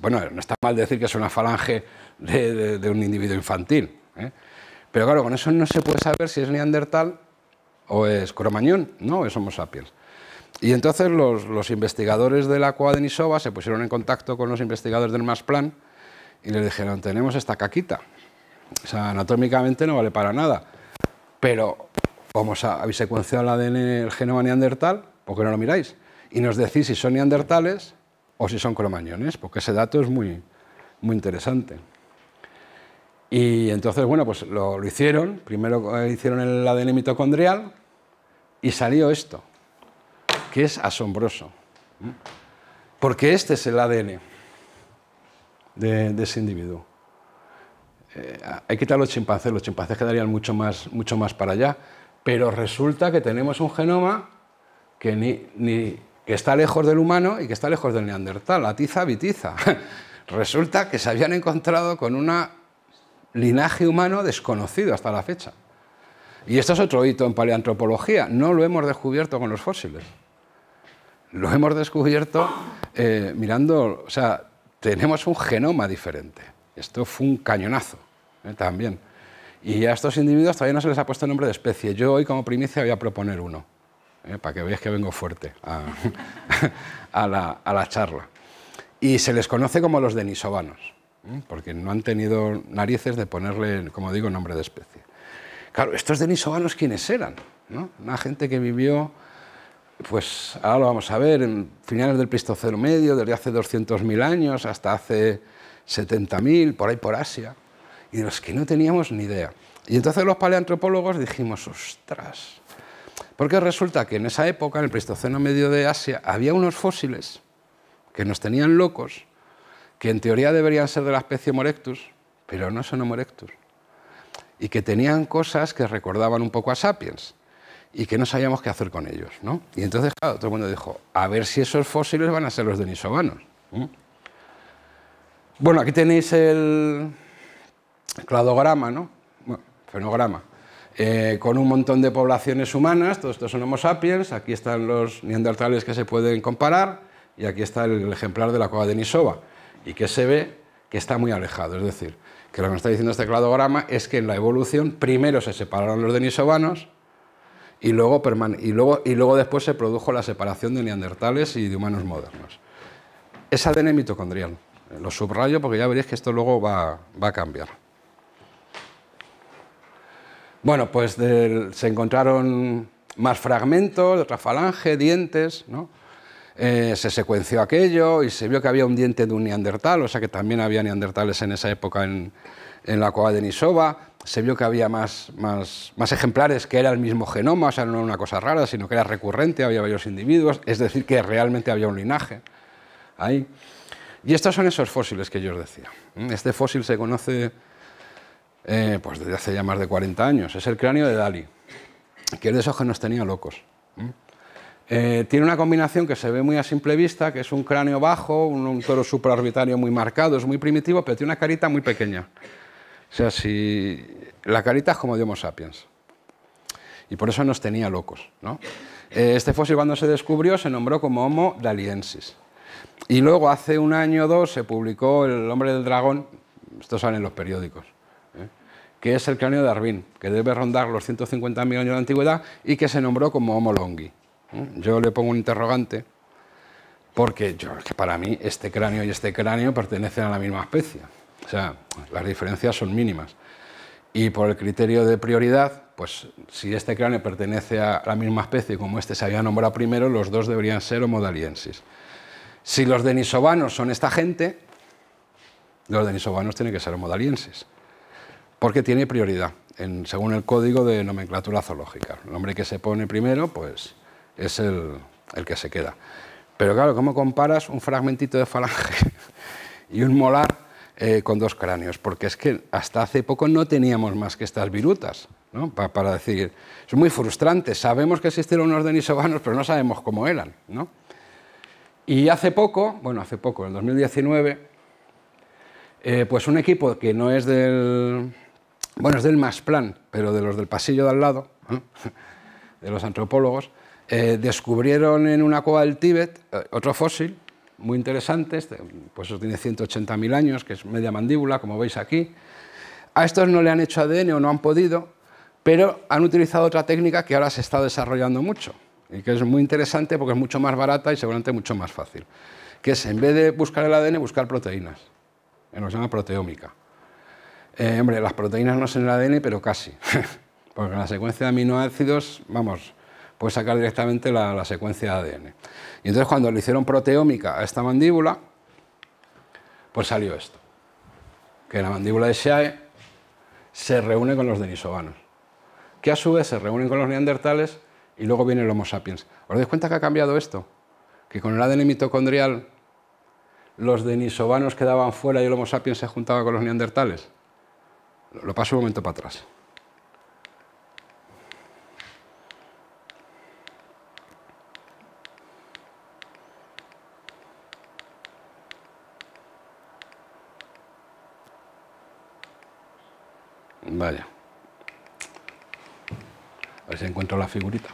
bueno, no está mal decir que es una falange de, un individuo infantil, ¿eh? pero claro, con eso no se puede saber si es neandertal o es cromañón, no, es Homo sapiens. Y entonces los, investigadores de la CUA de se pusieron en contacto con los investigadores del Masplan y le dijeron, tenemos esta caquita, o sea, anatómicamente no vale para nada, pero vamos a, habéis secuenciado el el genoma neandertal, ¿por qué no lo miráis? y nos decís si son neandertales o si son cromañones, porque ese dato es muy, muy interesante. Y entonces, bueno, pues lo, hicieron, primero eh, hicieron el ADN mitocondrial y salió esto, que es asombroso, porque este es el ADN de, ese individuo. Eh, hay que quitar los chimpancés, los chimpancés quedarían mucho más, mucho más para allá, pero resulta que tenemos un genoma que ni, que está lejos del humano y que está lejos del neandertal, la tiza bitiza. Resulta que se habían encontrado con un linaje humano desconocido hasta la fecha. Y esto es otro hito en paleantropología, no lo hemos descubierto con los fósiles. Lo hemos descubierto eh, mirando, o sea, tenemos un genoma diferente. Esto fue un cañonazo eh, también. Y a estos individuos todavía no se les ha puesto nombre de especie. Yo hoy como primicia voy a proponer uno. ¿eh? para que veáis que vengo fuerte a, la, charla. Y se les conoce como los denisovanos, ¿eh? porque no han tenido narices de ponerle, como digo, nombre de especie. Claro, estos denisovanos, ¿quiénes eran? ¿No? Una gente que vivió, pues ahora lo vamos a ver, en finales del Pleistoceno medio, desde hace 200.000 años hasta hace 70.000, por ahí por Asia, y de los que no teníamos ni idea. Y entonces los paleantropólogos dijimos, ostras, porque resulta que en esa época, en el Pleistoceno medio de Asia, había unos fósiles que nos tenían locos, que en teoría deberían ser de la especie Morectus, pero no son Homo y que tenían cosas que recordaban un poco a Sapiens y que no sabíamos qué hacer con ellos. ¿no? Y entonces, claro, todo el mundo dijo, a ver si esos fósiles van a ser los denisovanos. ¿Mm? Bueno, aquí tenéis el cladograma, ¿no? Bueno, fenograma eh, con un montón de poblaciones humanas, todos estos son Homo sapiens, aquí están los neandertales que se pueden comparar y aquí está el ejemplar de la cueva de Nisova y que se ve que está muy alejado, es decir, que lo que nos está diciendo este cladograma es que en la evolución primero se separaron los denisovanos y luego, y luego, después se produjo la separación de neandertales y de humanos modernos. Es ADN mitocondrial. Lo subrayo porque ya veréis que esto luego va a cambiar. Bueno, pues se encontraron más fragmentos de otra falange, dientes, ¿no? Eh, se secuenció aquello y se vio que había un diente de un neandertal, o sea que también había neandertales en esa época en, la cueva de nisoba Se vio que había más, más, más, ejemplares que era el mismo genoma, o sea, no era una cosa rara, sino que era recurrente, había varios individuos, es decir, que realmente había un linaje ahí. Y estos son esos fósiles que yo os decía. Este fósil se conoce eh, pues desde hace ya más de 40 años. Es el cráneo de Dali, que es de esos que nos tenía locos. Eh, tiene una combinación que se ve muy a simple vista, que es un cráneo bajo, un, toro supraorbitario muy marcado, es muy primitivo, pero tiene una carita muy pequeña. O sea, si la carita es como de Homo sapiens. Y por eso nos tenía locos. ¿no? Eh, este fósil cuando se descubrió se nombró como Homo daliensis. Y luego hace un año o dos se publicó El hombre del dragón, esto sale en los periódicos, que es el cráneo de Darwin, que debe rondar los 150.000 años de antigüedad y que se nombró como Homo longi. ¿eh? Yo le pongo un interrogante porque para mí este cráneo y este cráneo pertenecen a la misma especie. O sea, las diferencias son mínimas. Y por el criterio de prioridad, pues si este cráneo pertenece a la misma especie como este se había nombrado primero, los dos deberían ser homodaliensis. Si los denisovanos son esta gente, los denisovanos tienen que ser homodalienses porque tiene prioridad según el código de nomenclatura zoológica. El nombre que se pone primero pues, es el, que se queda. Pero claro, ¿cómo comparas un fragmentito de falange y un molar eh, con dos cráneos? Porque es que hasta hace poco no teníamos más que estas virutas. ¿no? para decir, es muy frustrante, sabemos que existieron unos denisovanos, pero no sabemos cómo eran. ¿no? Y hace poco, bueno, hace poco, en el 2019, eh, pues un equipo que no es del, bueno, es del Masplan, pero de los del pasillo de al lado, de los antropólogos, eh, descubrieron en una cueva del Tíbet eh, otro fósil muy interesante, este, pues eso tiene 180.000 años, que es media mandíbula, como veis aquí. A estos no le han hecho ADN o no han podido, pero han utilizado otra técnica que ahora se está desarrollando mucho y que es muy interesante porque es mucho más barata y seguramente mucho más fácil, que es en vez de buscar el ADN, buscar proteínas, que nos llama proteómica. Eh, hombre, las proteínas no son el ADN, pero casi. Porque la secuencia de aminoácidos, vamos, puedes sacar directamente la, secuencia de ADN. Y entonces cuando le hicieron proteómica a esta mandíbula, pues salió esto. Que la mandíbula de Shae se reúne con los denisovanos, que a su vez se reúnen con los neandertales y luego viene el Homo sapiens. ¿Os dais cuenta que ha cambiado esto? Que con el ADN mitocondrial los denisovanos quedaban fuera y el Homo sapiens se juntaba con los neandertales. Lo paso un momento para atrás. Vaya. A ver si encuentro la figurita.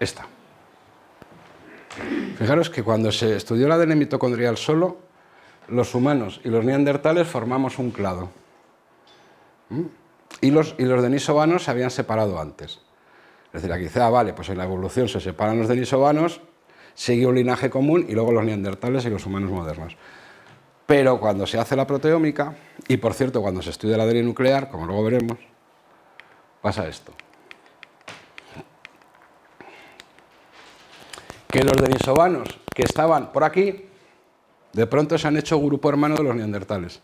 Esta. Fijaros que cuando se estudió la ADN mitocondrial solo, los humanos y los neandertales formamos un clado. ¿Mm? Y los, y los denisovanos se habían separado antes. Es decir, aquí dice, ah, vale, pues en la evolución se separan los denisovanos, sigue un linaje común y luego los neandertales y los humanos modernos. Pero cuando se hace la proteómica, y por cierto, cuando se estudia la ADN nuclear, como luego veremos, pasa esto. que los denisovanos que estaban por aquí, de pronto se han hecho grupo hermano de los neandertales.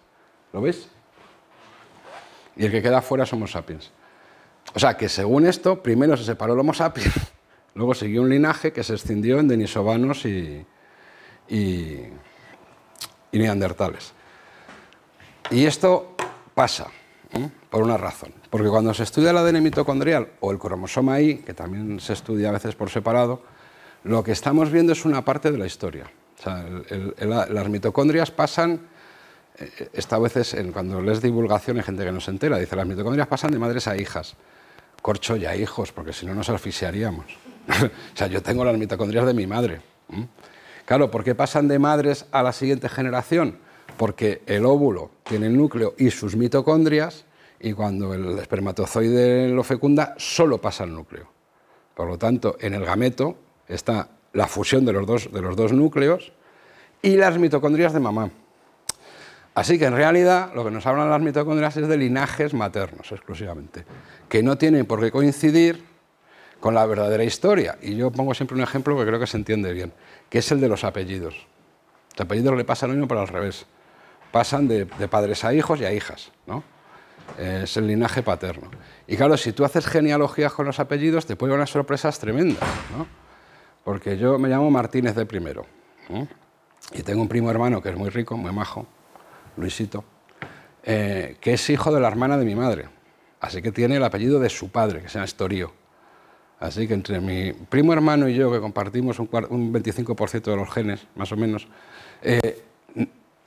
¿Lo veis? Y el que queda fuera somos sapiens. O sea que según esto, primero se separó el Homo sapiens, luego siguió un linaje que se extendió en denisovanos y, neandertales. Y esto pasa ¿eh? por una razón. Porque cuando se estudia el ADN mitocondrial o el cromosoma I, que también se estudia a veces por separado, lo que estamos viendo es una parte de la historia. O sea, las mitocondrias pasan, eh, esta veces en, cuando lees divulgación hay gente que no se entera, dice, las mitocondrias pasan de madres a hijas, corcho ya hijos, porque si no nos asfixiaríamos. o sea, yo tengo las mitocondrias de mi madre. Claro, ¿por qué pasan de madres a la siguiente generación? Porque el óvulo tiene el núcleo y sus mitocondrias, y cuando el espermatozoide lo fecunda, solo pasa el núcleo. Por lo tanto, en el gameto está la fusión de los dos, de los dos núcleos, y las mitocondrias de mamá. Así que en realidad lo que nos hablan las mitocondrias es de linajes maternos exclusivamente, que no tienen por qué coincidir con la verdadera historia. Y yo pongo siempre un ejemplo que creo que se entiende bien, que es el de los apellidos. Los apellidos le pasan al niño para al revés. Pasan de, padres a hijos y a hijas, ¿no? Es el linaje paterno. Y claro, si tú haces genealogías con los apellidos, te pueden unas sorpresas tremendas, ¿no? porque yo me llamo Martínez de Primero. ¿eh? Y tengo un primo hermano que es muy rico, muy majo, Luisito, eh, que es hijo de la hermana de mi madre. Así que tiene el apellido de su padre, que se llama Estorío. Así que entre mi primo hermano y yo, que compartimos un, 25% de los genes, más o menos, eh,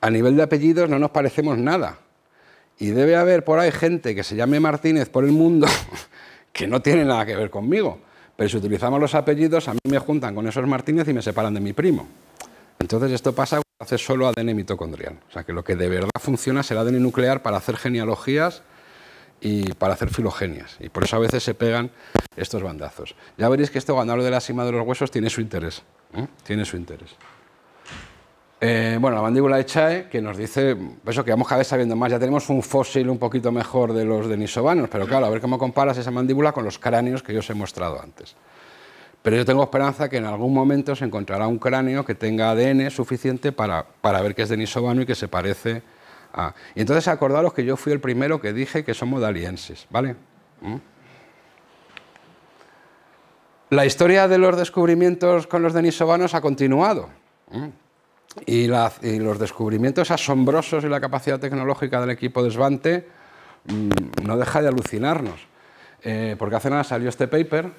a nivel de apellidos no nos parecemos nada. Y debe haber por ahí gente que se llame Martínez por el mundo que no tiene nada que ver conmigo. Pero si utilizamos los apellidos, a mí me juntan con esos Martínez y me separan de mi primo. Entonces esto pasa cuando haces solo ADN mitocondrial. O sea, que lo que de verdad funciona es el ADN nuclear para hacer genealogías y para hacer filogenias. Y por eso a veces se pegan estos bandazos. Ya veréis que esto, cuando hablo de la cima de los huesos, tiene su interés. ¿eh? Tiene su interés. Eh, bueno, la mandíbula de Chae, que nos dice pues eso, que vamos cada vez sabiendo más. Ya tenemos un fósil un poquito mejor de los denisovanos, pero claro, a ver cómo comparas esa mandíbula con los cráneos que yo os he mostrado antes. Pero yo tengo esperanza que en algún momento se encontrará un cráneo que tenga ADN suficiente para, ver que es denisovano y que se parece a... Y entonces acordaros que yo fui el primero que dije que somos dalienses, ¿vale? ¿Mm? La historia de los descubrimientos con los denisovanos ha continuado. ¿Mm? y, los descubrimientos asombrosos y la capacidad tecnológica del equipo de Svante mm, no deja de alucinarnos. Eh, porque hace nada salió este paper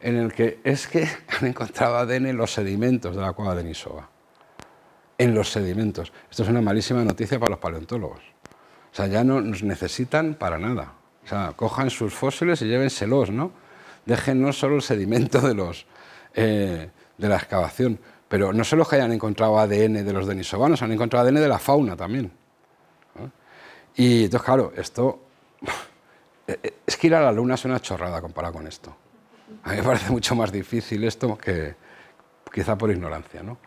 en el que es que han encontrado ADN en los sedimentos de la cueva de Nisoba. En los sedimentos. Esto es una malísima noticia para los paleontólogos. O sea, ya no nos necesitan para nada. O sea, cojan sus fósiles y llévenselos, ¿no? no solo el sedimento de eh, la excavación. Pero no solo que hayan encontrado ADN de los denisovanos, han encontrado ADN de la fauna también. Y entonces, claro, esto. Eh, eh, es que ir a la luna es una chorrada comparado con esto. A mí me parece mucho más difícil esto que quizá por ignorancia. ¿no?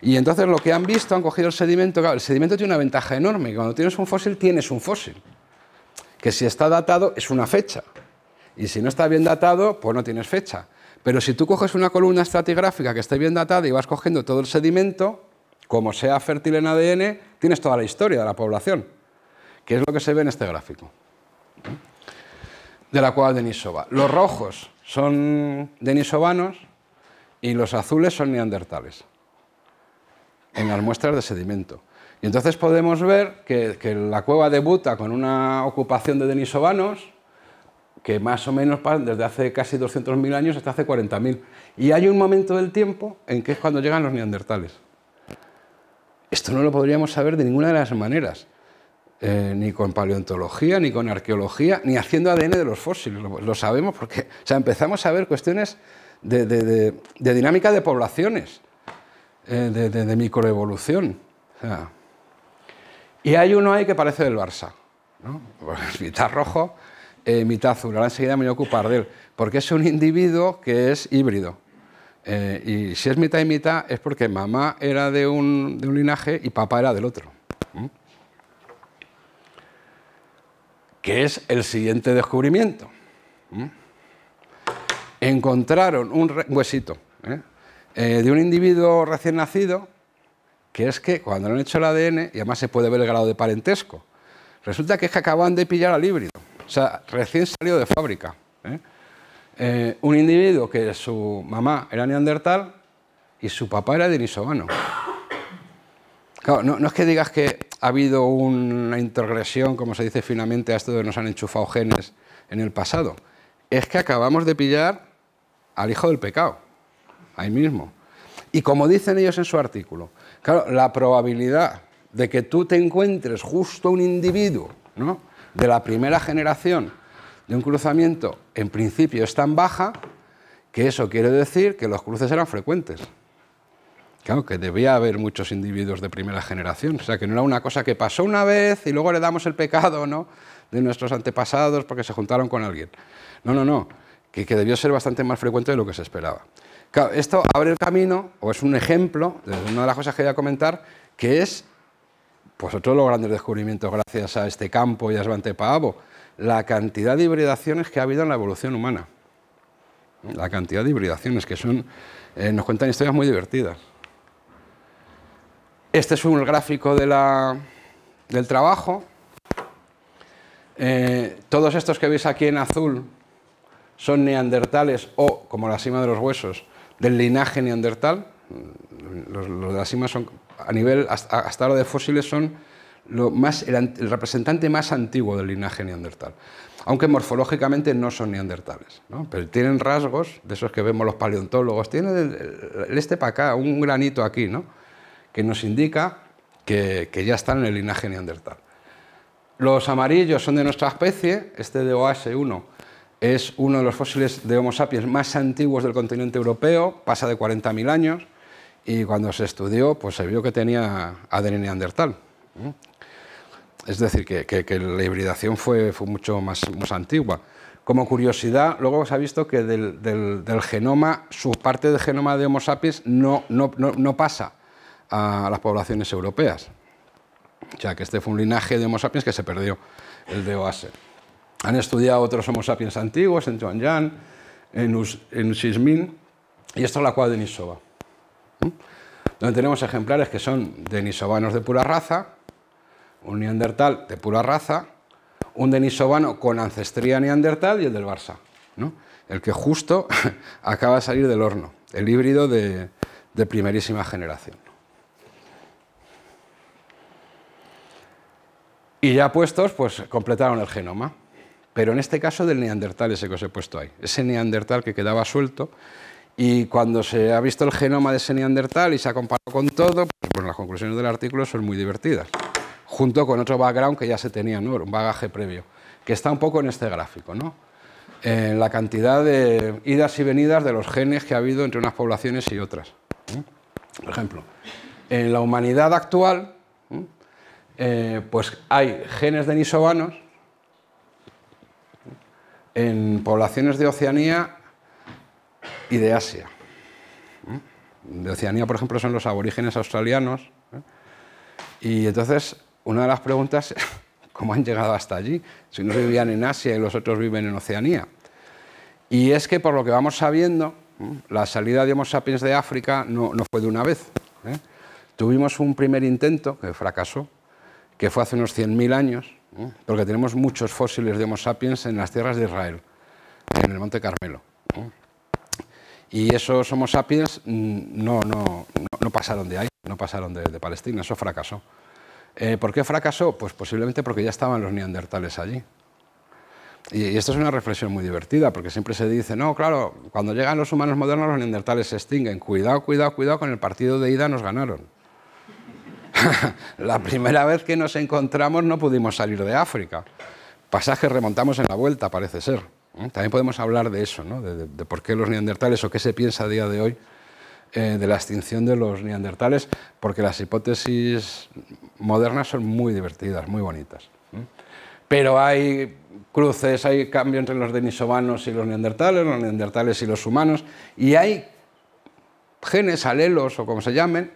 Y entonces lo que han visto, han cogido el sedimento. Claro, el sedimento tiene una ventaja enorme. cuando tienes un fósil, tienes un fósil. Que si está datado, es una fecha. Y si no está bien datado, pues no tienes fecha. Pero si tú coges una columna estratigráfica que esté bien datada y vas cogiendo todo el sedimento, como sea fértil en ADN, tienes toda la historia de la población, que es lo que se ve en este gráfico de la cueva de Denisova. Los rojos son denisovanos y los azules son neandertales en las muestras de sedimento. Y entonces podemos ver que, que la cueva debuta con una ocupación de denisovanos que más o menos desde hace casi 200.000 años hasta hace 40.000. Y hay un momento del tiempo en que es cuando llegan los neandertales. Esto no lo podríamos saber de ninguna de las maneras, eh, ni con paleontología, ni con arqueología, ni haciendo ADN de los fósiles. Lo, sabemos porque sea, empezamos a ver cuestiones de, dinámica de poblaciones, eh, de, microevolución. y hay uno ahí que parece del Barça. ¿no? Pues, rojo, eh, mitad azul. Ahora enseguida me voy a ocupar de él, porque es un individuo que es híbrido. Eh, y si es mitad y mitad es porque mamá era de un, linaje y papá era del otro. Que es el siguiente descubrimiento. Encontraron un huesito ¿eh? de un individuo recién nacido que es que cuando han hecho el ADN, y además se puede ver el grado de parentesco, resulta que es que acaban de pillar al híbrido. O sea, recién salió de fábrica. ¿eh? Eh, un individuo que su mamá era neandertal y su papá era denisovano. no, es que digas que ha habido una introgresión, como se dice finamente, a esto de nos han enchufado genes en el pasado. Es que acabamos de pillar al hijo del pecado, ahí mismo. Y como dicen ellos en su artículo, claro, la probabilidad de que tú te encuentres justo un individuo, ¿no? de la primera generación de un cruzamiento en principio es tan baja que eso quiere decir que los cruces eran frecuentes. Claro, que debía haber muchos individuos de primera generación, o sea, que no era una cosa que pasó una vez y luego le damos el pecado ¿no? de nuestros antepasados porque se juntaron con alguien. No, no, no, que, que debió ser bastante más frecuente de lo que se esperaba. Claro, esto abre el camino, o es un ejemplo, de una de las cosas que voy a comentar, que es pues otro de los grandes descubrimientos gracias a este campo y a Svante Paavo, la cantidad de hibridaciones que ha habido en la evolución humana. La cantidad de hibridaciones que son, eh, nos cuentan historias muy divertidas. Este es un gráfico del trabajo. Eh, todos estos que veis aquí en azul son neandertales o, como la cima de los huesos, del linaje neandertal. Los, los de la cima son a nivel, hasta, lo ahora de fósiles, son lo más, el, representante más antiguo del linaje neandertal. Aunque morfológicamente no son neandertales, pero tienen rasgos, de esos que vemos los paleontólogos, Tiene este para acá, un granito aquí, que nos indica que, que, ya están en el linaje neandertal. Los amarillos son de nuestra especie, este de OAS1 es uno de los fósiles de Homo sapiens más antiguos del continente europeo, pasa de 40.000 años, y cuando se estudió, pues se vio que tenía ADN neandertal. ¿eh? Es decir, que, la hibridación fue, fue mucho más, más, antigua. Como curiosidad, luego se ha visto que del, genoma, su parte del genoma de Homo sapiens no, pasa a las poblaciones europeas. O sea, que este fue un linaje de Homo sapiens que se perdió, el de Oase. Han estudiado otros Homo sapiens antiguos, en Chuanyan, en, en Xismin, y esto es la cuadrinisoba donde tenemos ejemplares que son denisovanos de pura raza, un neandertal de pura raza, un denisovano con ancestría neandertal y el del Barça, el que justo acaba de salir del horno, el híbrido de, de primerísima generación. Y ya puestos, pues completaron el genoma. Pero en este caso del neandertal ese que os he puesto ahí. Ese neandertal que quedaba suelto y cuando se ha visto el genoma de ese neandertal y se ha comparado con todo, pues bueno, las conclusiones del artículo son muy divertidas, junto con otro background que ya se tenía, un bagaje previo, que está un poco en este gráfico. ¿no? En la cantidad de idas y venidas de los genes que ha habido entre unas poblaciones y otras. Por ejemplo, en la humanidad actual, eh, pues hay genes de denisovanos, en poblaciones de Oceanía y de Asia. ¿Mm? De Oceanía, por ejemplo, son los aborígenes australianos. ¿eh? Y entonces, una de las preguntas, ¿cómo han llegado hasta allí? Si no vivían en Asia y los otros viven en Oceanía. Y es que, por lo que vamos sabiendo, ¿eh? la salida de Homo sapiens de África no, fue de una vez. ¿eh? Tuvimos un primer intento, que fracasó, que fue hace unos 100.000 años, porque tenemos muchos fósiles de Homo sapiens en las tierras de Israel, en el Monte Carmelo. Y esos Homo sapiens mm, no, no, no pasaron de ahí, no pasaron de, Palestina, eso fracasó. Eh, ¿Por qué fracasó? Pues posiblemente porque ya estaban los neandertales allí. Y, y, esto es una reflexión muy divertida, porque siempre se dice, no, claro, cuando llegan los humanos modernos los neandertales se extinguen. Cuidado, cuidado, cuidado, con el partido de ida nos ganaron. la primera vez que nos encontramos no pudimos salir de África. Pasaje remontamos en la vuelta, parece ser. ¿eh? También podemos hablar de eso, ¿no? de, por qué los neandertales o qué se piensa a día de hoy eh, de la extinción de los neandertales, porque las hipótesis modernas son muy divertidas, muy bonitas. ¿eh? Pero hay cruces, hay cambio entre los denisovanos y los neandertales, los neandertales y los humanos, y hay genes, alelos o como se llamen,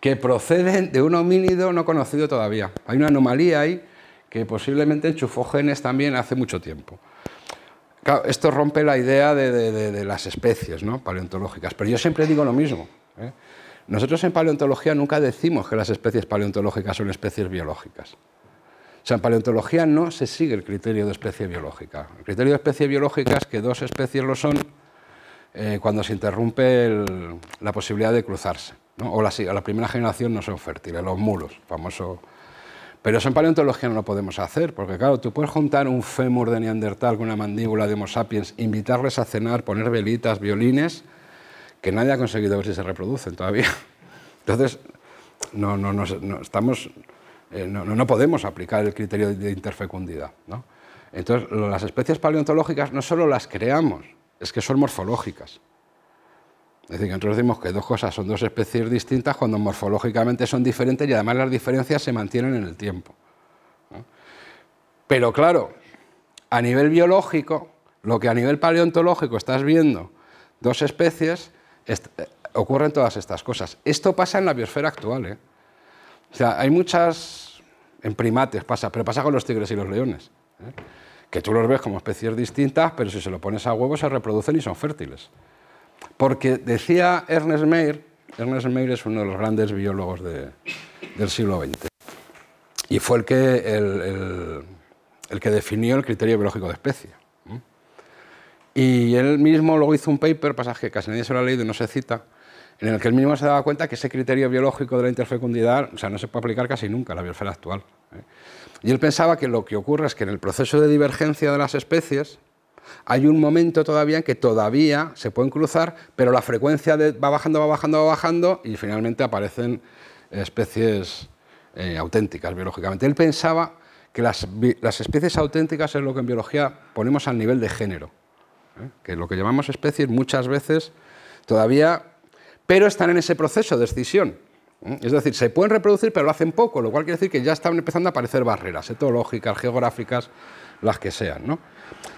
que proceden de un homínido no conocido todavía. Hay una anomalía ahí que posiblemente enchufó genes también hace mucho tiempo esto rompe la idea de, las especies ¿no? paleontológicas, pero yo siempre digo lo mismo. ¿eh? Nosotros en paleontología nunca decimos que las especies paleontológicas son especies biológicas. O sea, en paleontología no se sigue el criterio de especie biológica. El criterio de especie biológica es que dos especies lo son eh, cuando se interrumpe la posibilidad de cruzarse. O la, la primera generación no son fértiles, los mulos, famoso pero eso en paleontología no lo podemos hacer, porque claro, tú puedes juntar un fémur de Neandertal con una mandíbula de Homo sapiens, invitarles a cenar, poner velitas, violines, que nadie ha conseguido ver si se reproducen todavía. Entonces, no, estamos, eh, no, podemos aplicar el criterio de interfecundidad. ¿no? Entonces, las especies paleontológicas no solo las creamos, es que son morfológicas. Es decir, que nosotros decimos que dos cosas son dos especies distintas cuando morfológicamente son diferentes y además las diferencias se mantienen en el tiempo. Pero claro, a nivel biológico, lo que a nivel paleontológico estás viendo, dos especies, eh, ocurren todas estas cosas. Esto pasa en la biosfera actual. ¿eh? O sea, hay muchas, en primates pasa, pero pasa con los tigres y los leones. ¿eh? Que tú los ves como especies distintas, pero si se lo pones a huevo se reproducen y son fértiles. Porque decía Ernest Mayr, Ernest Mayr es uno de los grandes biólogos del siglo XX, y fue el que, el, el que definió el criterio biológico de especie. Y él mismo luego hizo un paper, pasaje que casi nadie se lo ha leído y no se cita, en el que él mismo se daba cuenta que ese criterio biológico de la interfecundidad o sea, no se puede aplicar casi nunca a la biosfera actual. ¿eh? Y él pensaba que lo que ocurre es que en el proceso de divergencia de las especies, hay un momento todavía en que todavía se pueden cruzar, pero la frecuencia va bajando, va bajando, va bajando y finalmente aparecen especies eh, auténticas biológicamente. Él pensaba que las, especies auténticas es lo que en biología ponemos al nivel de género, ¿eh? que lo que llamamos especies muchas veces todavía, pero están en ese proceso de escisión. ¿eh? Es decir, se pueden reproducir, pero lo hacen poco, lo cual quiere decir que ya están empezando a aparecer barreras etológicas, geográficas, las que sean. ¿no?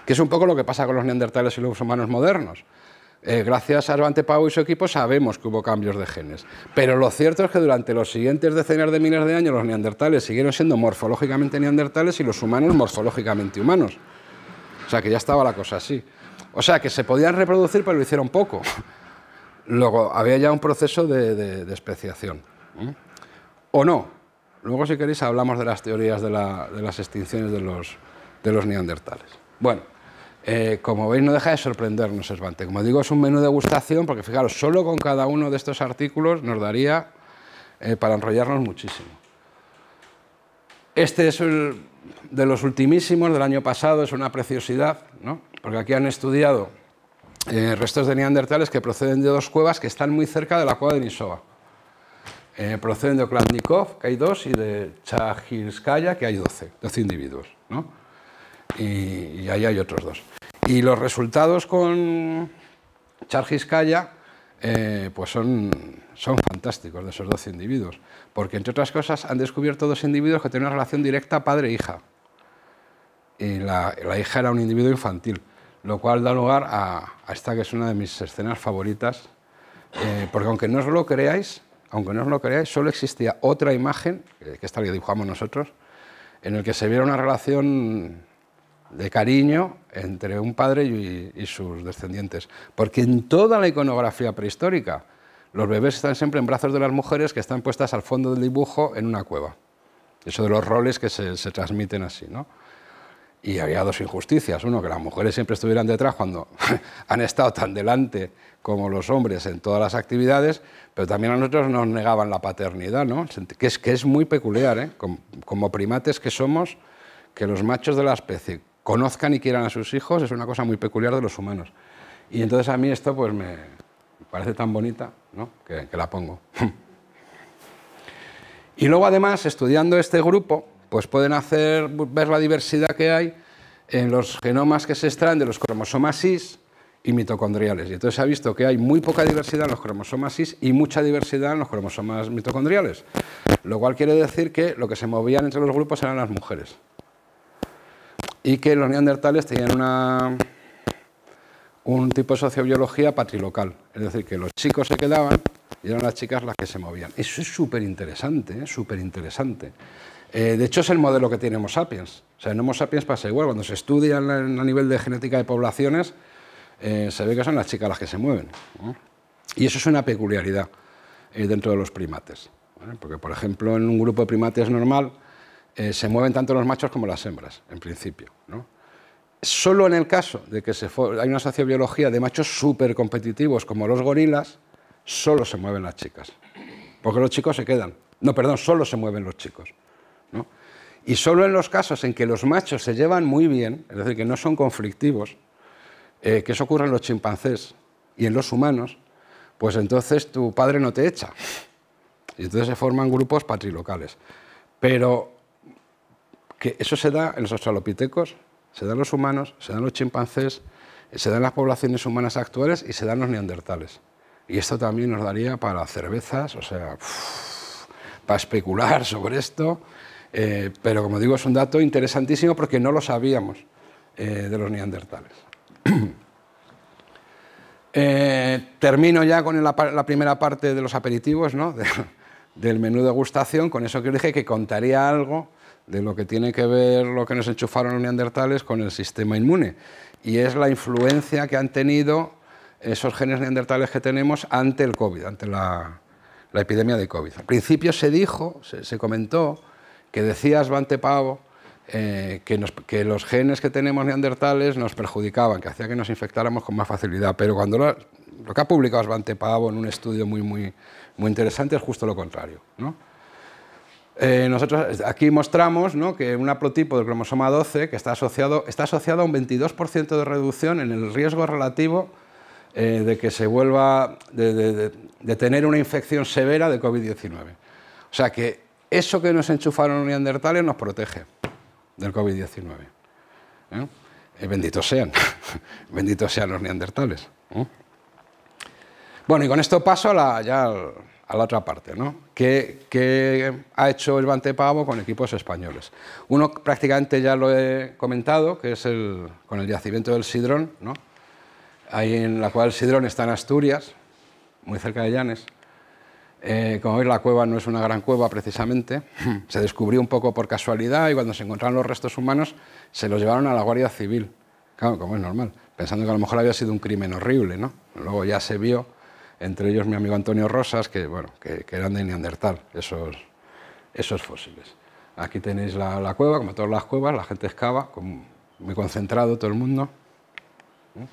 Que es un poco lo que pasa con los neandertales y los humanos modernos. Eh, gracias a Arvante Pau y su equipo sabemos que hubo cambios de genes. Pero lo cierto es que durante los siguientes decenas de miles de años los neandertales siguieron siendo morfológicamente neandertales y los humanos morfológicamente humanos. O sea que ya estaba la cosa así. O sea que se podían reproducir, pero lo hicieron poco. Luego había ya un proceso de, especiación. ¿O no? Luego, si queréis, hablamos de las teorías de las extinciones de los, de los neandertales. Bueno, eh, como veis no deja de sorprendernos Cervantes. Como digo, es un menú de gustación porque fijaros, solo con cada uno de estos artículos nos daría eh, para enrollarnos muchísimo. Este es de los ultimísimos del año pasado, es una preciosidad, ¿no? porque aquí han estudiado eh, restos de neandertales que proceden de dos cuevas que están muy cerca de la cueva de Nisoa. proceden de Oklandikov, que hay dos, y de Chajirskaya, que hay doce, doce individuos. ¿no? y, ahí hay otros dos. Y los resultados con Chargiskaya eh, pues son, son fantásticos de esos 12 individuos, porque entre otras cosas han descubierto dos individuos que tienen una relación directa padre-hija. Y la, la, hija era un individuo infantil, lo cual da lugar a, esta que es una de mis escenas favoritas, eh, porque aunque no os lo creáis, aunque no os lo creáis, solo existía otra imagen, eh, que esta la dibujamos nosotros, en el que se viera una relación de cariño entre un padre y, sus descendientes. Porque en toda la iconografía prehistórica, los bebés están siempre en brazos de las mujeres que están puestas al fondo del dibujo en una cueva. Eso de los roles que se, transmiten así, ¿no? Y había dos injusticias. Uno, que las mujeres siempre estuvieran detrás cuando han estado tan delante como los hombres en todas las actividades, pero también a nosotros nos negaban la paternidad, ¿no? Que es, que es muy peculiar, ¿eh? como primates que somos, que los machos de la especie conozcan y quieran a sus hijos es una cosa muy peculiar de los humanos. Y entonces a mí esto pues me parece tan bonita ¿no? que, la pongo. y luego además, estudiando este grupo, pues pueden hacer, ver la diversidad que hay en los genomas que se extraen de los cromosomas cis y mitocondriales. Y entonces se ha visto que hay muy poca diversidad en los cromosomas cis y mucha diversidad en los cromosomas mitocondriales. Lo cual quiere decir que lo que se movían entre los grupos eran las mujeres y que los neandertales tenían una, un tipo de sociobiología patrilocal, es decir, que los chicos se quedaban y eran las chicas las que se movían. Eso es súper interesante, ¿eh? súper interesante. Eh, de hecho, es el modelo que tiene Homo sapiens. O sea, en Homo sapiens pasa igual, cuando se estudia a nivel de genética de poblaciones, eh, se ve que son las chicas las que se mueven. Y eso es una peculiaridad dentro de los primates. Porque, por ejemplo, en un grupo de primates normal, eh, se mueven tanto los machos como las hembras, en principio. ¿no? Solo en el caso de que hay una sociobiología de machos súper competitivos como los gorilas, solo se mueven las chicas. Porque los chicos se quedan. No, perdón, solo se mueven los chicos. Y solo en los casos en que los machos se llevan muy bien, es decir, que no son conflictivos, eh, que eso ocurre en los chimpancés y en los humanos, pues entonces tu padre no te echa. Y entonces se forman grupos patrilocales. Pero que eso se da en los australopitecos, se da en los humanos, se da en los chimpancés, se da en las poblaciones humanas actuales y se da en los neandertales. Y esto también nos daría para cervezas, o sea, para especular sobre esto. Eh, pero como digo, es un dato interesantísimo porque no lo sabíamos eh, de los neandertales. Eh, termino ya con la, primera parte de los aperitivos, ¿no? del menú de gustación. Con eso que dije que contaría algo de lo que tiene que ver lo que nos enchufaron los neandertales con el sistema inmune. Y es la influencia que han tenido esos genes neandertales que tenemos ante el COVID, ante la, epidemia de COVID. Al principio se dijo, se, comentó, que decías, Vante Pavo, eh, que, los genes que tenemos neandertales nos perjudicaban, que hacía que nos infectáramos con más facilidad. Pero cuando lo, que ha publicado Svante Pavo en un estudio muy, muy, muy interesante es justo lo contrario. ¿no? Eh, nosotros aquí mostramos que un haplotipo del cromosoma 12 que está asociado, está asociado a un 22% de reducción en el riesgo relativo eh, de que se vuelva, de, tener una infección severa de COVID-19. O sea que eso que nos enchufaron los neandertales nos protege del COVID-19. ¿eh? Benditos sean, benditos sean los neandertales. Bueno, y con esto paso a la, ya a la otra parte, ¿no? ¿Qué, ha hecho el Pavo con equipos españoles? Uno prácticamente ya lo he comentado, que es el, con el yacimiento del Sidrón, ¿no? Ahí en la cual el Sidrón está en Asturias, muy cerca de Llanes. Eh, como veis, la cueva no es una gran cueva precisamente. Se descubrió un poco por casualidad y cuando se encontraron los restos humanos se los llevaron a la Guardia Civil. Claro, como es normal, pensando que a lo mejor había sido un crimen horrible, ¿no? Luego ya se vio entre ellos mi amigo Antonio Rosas, que, bueno, que, eran de Neandertal, esos, esos fósiles. Aquí tenéis la, cueva, como todas las cuevas, la gente excava, muy concentrado todo el mundo. ¿eh?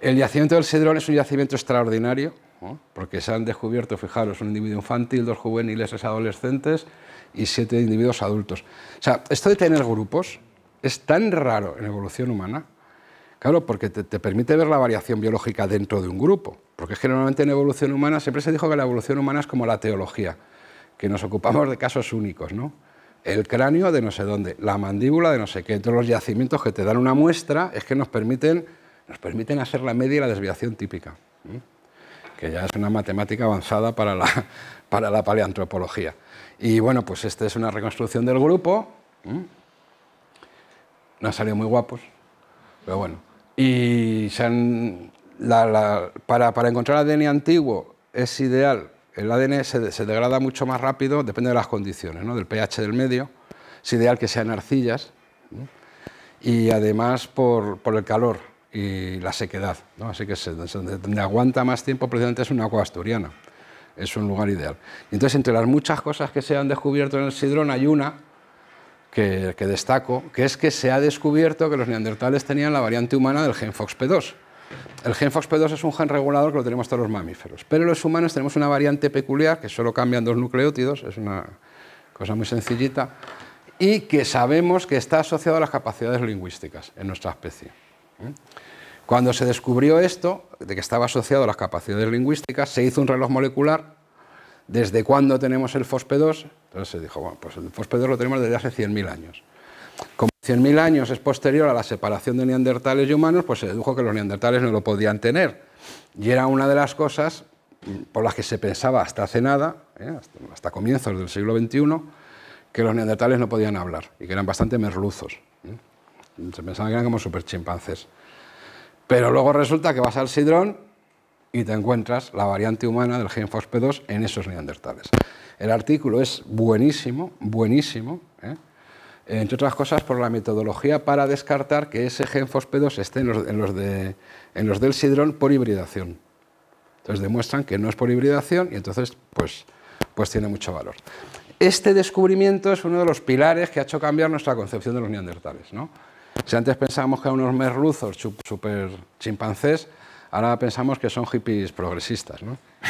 El yacimiento del Cedrón es un yacimiento extraordinario, ¿eh? porque se han descubierto, fijaros, un individuo infantil, dos juveniles, tres adolescentes y siete individuos adultos. O sea, esto de tener grupos es tan raro en evolución humana, Claro, porque te, permite ver la variación biológica dentro de un grupo. Porque es que en evolución humana siempre se dijo que la evolución humana es como la teología, que nos ocupamos de casos únicos, ¿no? El cráneo de no sé dónde, la mandíbula de no sé qué, todos los yacimientos que te dan una muestra es que nos permiten, nos permiten hacer la media y la desviación típica, que ya es una matemática avanzada para la, paleantropología. Y bueno, pues esta es una reconstrucción del grupo. No han salido muy guapos, pero bueno. Y para, para, encontrar ADN antiguo es ideal. El ADN se, degrada mucho más rápido, depende de las condiciones, ¿no? del pH del medio. Es ideal que sean arcillas y además por, el calor y la sequedad. Así que se, donde aguanta más tiempo precisamente es una agua asturiana. Es un lugar ideal. Entonces, entre las muchas cosas que se han descubierto en el Sidrón, hay una que, destaco, que es que se ha descubierto que los neandertales tenían la variante humana del gen FOXP2. El gen FOXP2 es un gen regulador que lo tenemos todos los mamíferos, pero los humanos tenemos una variante peculiar que solo cambian dos nucleótidos, es una cosa muy sencillita, y que sabemos que está asociado a las capacidades lingüísticas en nuestra especie. ¿eh? Cuando se descubrió esto, de que estaba asociado a las capacidades lingüísticas, se hizo un reloj molecular ¿Desde cuándo tenemos el fosp Entonces se dijo, bueno, pues el fosp lo tenemos desde hace 100.000 años. Como 100.000 años es posterior a la separación de neandertales y humanos, pues se dedujo que los neandertales no lo podían tener. Y era una de las cosas por las que se pensaba hasta hace nada, ¿eh? hasta, comienzos del siglo XXI, que los neandertales no podían hablar y que eran bastante merluzos. ¿eh? Se pensaba que eran como super chimpancés. Pero luego resulta que vas al sidrón y te encuentras la variante humana del gen fosp en esos neandertales. El artículo es buenísimo, buenísimo, ¿eh? entre otras cosas por la metodología para descartar que ese gen FOSP2 esté en los, del sidrón por hibridación. Entonces demuestran que no es por hibridación y entonces pues, pues tiene mucho valor. Este descubrimiento es uno de los pilares que ha hecho cambiar nuestra concepción de los neandertales. ¿no? Si antes pensábamos que eran unos merluzos super chimpancés, Ahora pensamos que son hippies progresistas, ¿no?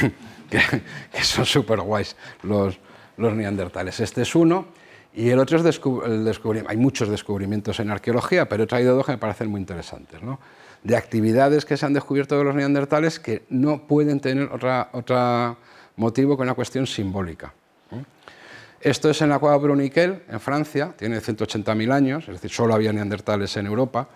que, son súper guays los, neandertales. Este es uno. Y el otro es el descubrimiento. Hay muchos descubrimientos en arqueología, pero he traído dos que me parecen muy interesantes. ¿no? De actividades que se han descubierto de los neandertales que no pueden tener otro motivo que una cuestión simbólica. Esto es en la cueva Bruniquel, en Francia, tiene 180.000 años, es decir, solo había neandertales en Europa.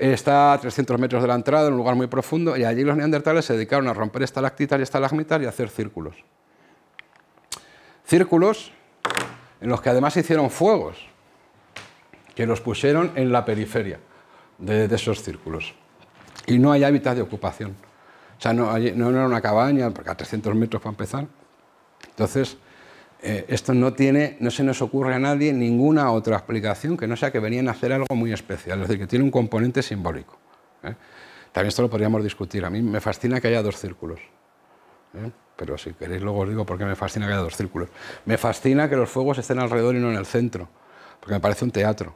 Está a 300 metros de la entrada, en un lugar muy profundo, y allí los neandertales se dedicaron a romper esta estalactitas y estalagmitas y a hacer círculos. Círculos en los que además hicieron fuegos, que los pusieron en la periferia de, esos círculos. Y no hay hábitat de ocupación. O sea, no, era una cabaña, porque a 300 metros para empezar. Entonces, eh, esto no tiene, no se nos ocurre a nadie ninguna otra explicación que no sea que venían a hacer algo muy especial, es decir, que tiene un componente simbólico. ¿eh? También esto lo podríamos discutir. A mí me fascina que haya dos círculos. ¿eh? Pero si queréis luego os digo por qué me fascina que haya dos círculos. Me fascina que los fuegos estén alrededor y no en el centro, porque me parece un teatro.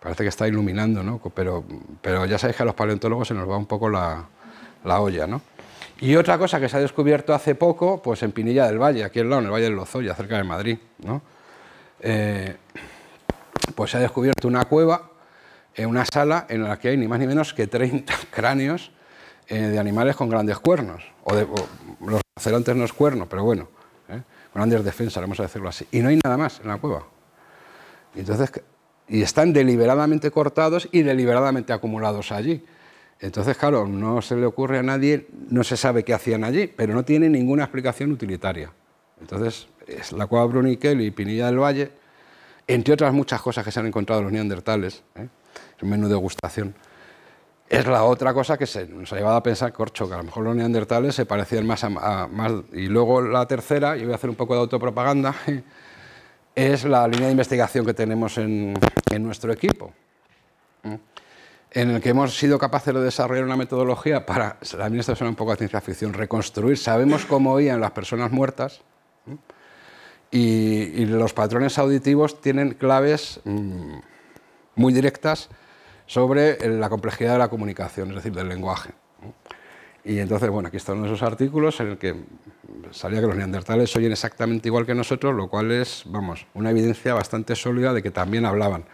Parece que está iluminando, ¿no? Pero, pero ya sabéis que a los paleontólogos se nos va un poco la, la olla, ¿no? Y otra cosa que se ha descubierto hace poco, pues en Pinilla del Valle, aquí al lado, en el Valle del Lozoya, cerca de Madrid, ¿no? Eh, pues se ha descubierto una cueva, eh, una sala en la que hay ni más ni menos que 30 cráneos eh, de animales con grandes cuernos, o, de, los rinocerontes no es cuerno, pero bueno, grandes defensas, vamos a decirlo así. Y no hay nada más en la cueva. entonces, y están deliberadamente cortados y deliberadamente acumulados allí. Entonces, claro, no se le ocurre a nadie, no se sabe qué hacían allí, pero no tiene ninguna explicación utilitaria. Entonces, es la cueva Bruniquel y Pinilla del Valle, entre otras muchas cosas que se han encontrado los neandertales, ¿eh? el menú de degustación, es la otra cosa que se nos ha llevado a pensar, corcho, que a lo mejor los neandertales se parecían más a, más... Y luego la tercera, y voy a hacer un poco de autopropaganda, es la línea de investigación que tenemos en, nuestro equipo. ¿eh? en el que hemos sido capaces de desarrollar una metodología para, también mí esto suena un poco a ciencia ficción, reconstruir, sabemos cómo oían las personas muertas ¿eh? y, los patrones auditivos tienen claves mm, muy directas sobre la complejidad de la comunicación, es decir, del lenguaje. ¿eh? Y entonces, bueno, aquí están esos artículos en el que salía que los neandertales oyen exactamente igual que nosotros, lo cual es, vamos, una evidencia bastante sólida de que también hablaban.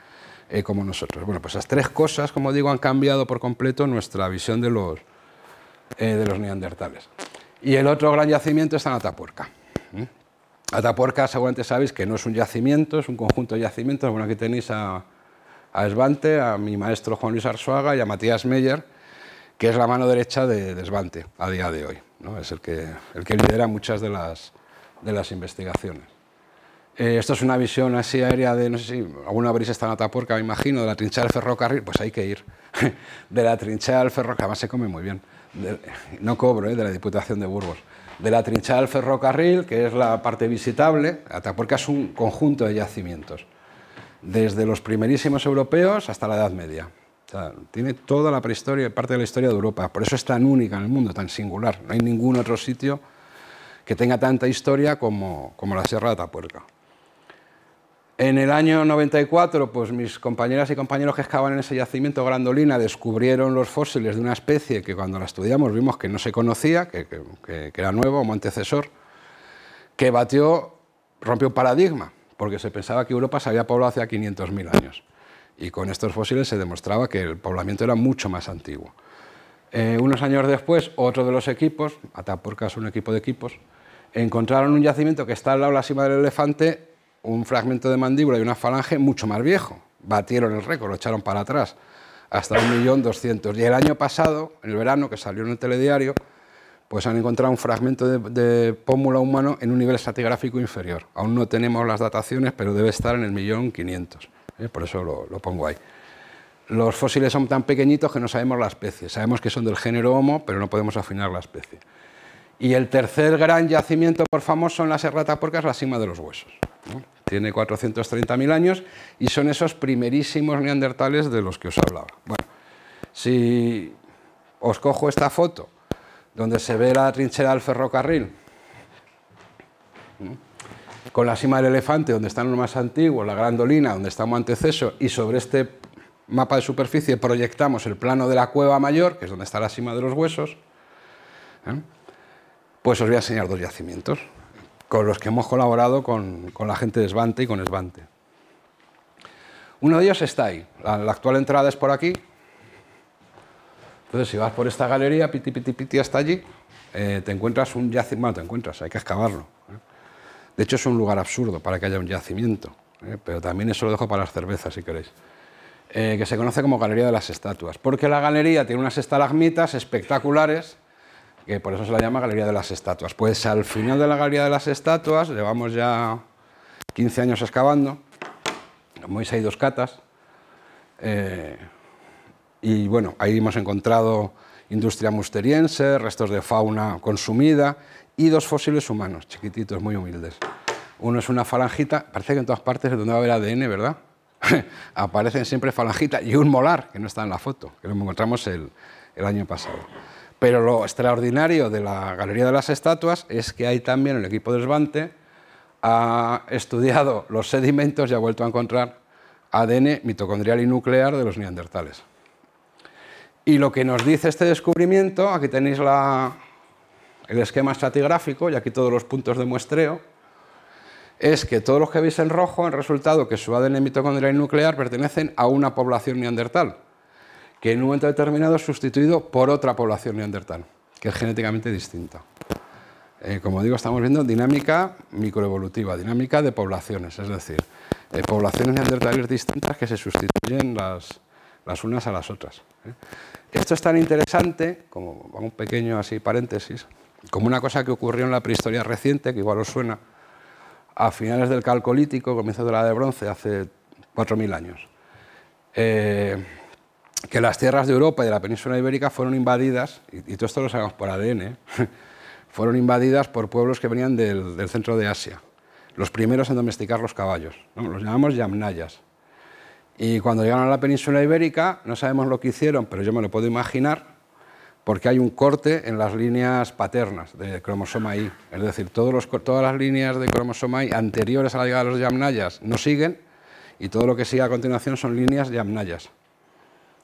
Eh, como nosotros. Bueno, pues esas tres cosas, como digo, han cambiado por completo nuestra visión de los, eh, de los neandertales. Y el otro gran yacimiento está en Atapuerca. ¿Mm? Atapuerca, seguramente sabéis que no es un yacimiento, es un conjunto de yacimientos. Bueno, aquí tenéis a, a a mi maestro Juan Luis Arzuaga y a Matías Meyer, que es la mano derecha de, de a día de hoy. ¿no? Es el que, el que lidera muchas de de las investigaciones. Eh, esto es una visión así aérea de, no sé si alguna habréis está en Atapuerca, me imagino, de la trinchera del ferrocarril, pues hay que ir. De la trinchera del ferrocarril, además se come muy bien, no cobro, eh, de la Diputación de Burgos. De la trinchera del ferrocarril, que es la parte visitable, Atapuerca es un conjunto de yacimientos, desde los primerísimos europeos hasta la Edad Media. tiene toda la prehistoria, parte de la historia de Europa, por eso es tan única en el mundo, tan singular. No hay ningún otro sitio que tenga tanta historia como, como la Sierra de Atapuerca. En el año 94, pues mis compañeras y compañeros que excavaban en ese yacimiento Grandolina descubrieron los fósiles de una especie que cuando la estudiamos vimos que no se conocía, que, era nuevo, un antecesor, que batió, rompió un paradigma, porque se pensaba que Europa se había poblado hace 500.000 años. Y con estos fósiles se demostraba que el poblamiento era mucho más antiguo. Eh, unos años después, otro de los equipos, por caso un equipo de equipos, encontraron un yacimiento que está al lado de la cima del elefante un fragmento de mandíbula y una falange mucho más viejo. Batieron el récord, lo echaron para atrás, hasta 1.200.000. Y el año pasado, en el verano, que salió en el telediario, pues han encontrado un fragmento de, pómula pómulo humano en un nivel estratigráfico inferior. Aún no tenemos las dataciones, pero debe estar en el millón quinientos. ¿eh? Por eso lo, pongo ahí. Los fósiles son tan pequeñitos que no sabemos la especie. Sabemos que son del género Homo, pero no podemos afinar la especie. Y el tercer gran yacimiento por famoso son las es la cima de los huesos. Tiene 430.000 años y son esos primerísimos neandertales de los que os hablaba. Bueno, si os cojo esta foto, donde se ve la trinchera del ferrocarril, con la cima del elefante, donde están los más antiguos, la grandolina, donde estamos anteceso, y sobre este mapa de superficie proyectamos el plano de la cueva mayor, que es donde está la cima de los huesos. ¿eh? Pues os voy a enseñar dos yacimientos con los que hemos colaborado con, la gente de Esvante y con Esvante. Uno de ellos está ahí. La, actual entrada es por aquí. Entonces, si vas por esta galería, piti, piti, piti, hasta allí, eh, te encuentras un yacimiento. Bueno, te encuentras, hay que excavarlo. ¿eh? De hecho, es un lugar absurdo para que haya un yacimiento. ¿eh? Pero también eso lo dejo para las cervezas, si queréis. que se conoce como Galería de las Estatuas. Porque la galería tiene unas estalagmitas espectaculares que por eso se la llama Galería de las Estatuas. Pues al final de la Galería de las Estatuas, llevamos ya 15 años excavando, hemos ido dos catas, eh, y bueno, ahí hemos encontrado industria musteriense, restos de fauna consumida y dos fósiles humanos, chiquititos, muy humildes. Uno es una falangita, parece que en todas partes es donde va a haber ADN, ¿verdad? Aparecen siempre falangitas y un molar, que no está en la foto, que lo encontramos el año pasado. Pero lo extraordinario de la Galería de las Estatuas es que hay también el equipo de Svante ha estudiado los sedimentos y ha vuelto a encontrar ADN mitocondrial y nuclear de los neandertales. Y lo que nos dice este descubrimiento, aquí tenéis el esquema estratigráfico y aquí todos los puntos de muestreo, es que todos los que veis en rojo han resultado que su ADN mitocondrial y nuclear pertenecen a una población neandertal que en un momento determinado es sustituido por otra población neandertal, que es genéticamente distinta. Eh, como digo, estamos viendo dinámica microevolutiva, dinámica de poblaciones, es decir, eh, poblaciones neandertales distintas que se sustituyen las, unas a las otras. ¿eh? Esto es tan interesante, como un pequeño así paréntesis, como una cosa que ocurrió en la prehistoria reciente, que igual os suena, a finales del Calcolítico, comienzo de la Edad de Bronce, hace 4.000 años. Eh, que las tierras de Europa y de la península ibérica fueron invadidas, y, todo esto lo sabemos por ADN, fueron invadidas por pueblos que venían del, centro de Asia, los primeros en domesticar los caballos, los llamamos yamnayas. Y cuando llegaron a la península ibérica, no sabemos lo que hicieron, pero yo me lo puedo imaginar, porque hay un corte en las líneas paternas de cromosoma Y. Es decir, todos los, todas las líneas de cromosoma Y anteriores a la llegada de los yamnayas no siguen, y todo lo que sigue a continuación son líneas yamnayas.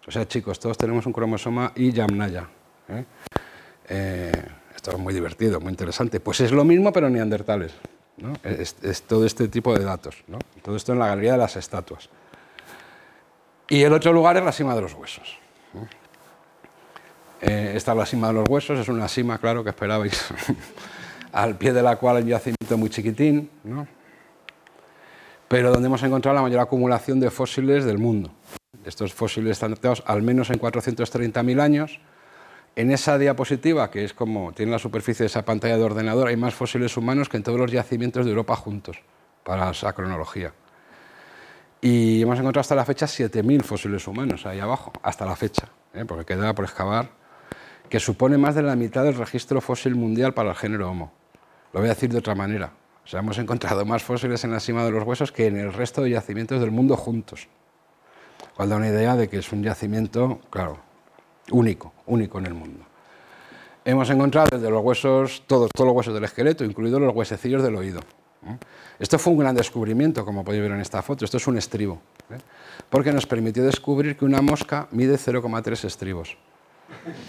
O sea, chicos, todos tenemos un cromosoma y Yamnaya. ¿eh? Eh, esto es muy divertido, muy interesante. Pues es lo mismo, pero neandertales. ¿no? Es, todo este tipo de datos. ¿no? Todo esto en la galería de las estatuas. Y el otro lugar es la cima de los huesos. Eh, esta es la cima de los huesos, es una cima, claro, que esperabais, al pie de la cual hay un yacimiento muy chiquitín, pero donde hemos encontrado la mayor acumulación de fósiles del mundo. Estos fósiles están datados al menos en 430.000 años. En esa diapositiva, que es como tiene la superficie de esa pantalla de ordenador, hay más fósiles humanos que en todos los yacimientos de Europa juntos, para esa cronología. Y hemos encontrado hasta la fecha 7.000 fósiles humanos ahí abajo, hasta la fecha, ¿eh? porque queda por excavar, que supone más de la mitad del registro fósil mundial para el género Homo. Lo voy a decir de otra manera. O sea, hemos encontrado más fósiles en la cima de los huesos que en el resto de yacimientos del mundo juntos cual da una idea de que es un yacimiento, claro, único, único en el mundo. Hemos encontrado desde los huesos, todos, todos los huesos del esqueleto, incluidos los huesecillos del oído. ¿eh? Esto fue un gran descubrimiento, como podéis ver en esta foto. Esto es un estribo, ¿eh? porque nos permitió descubrir que una mosca mide 0,3 estribos,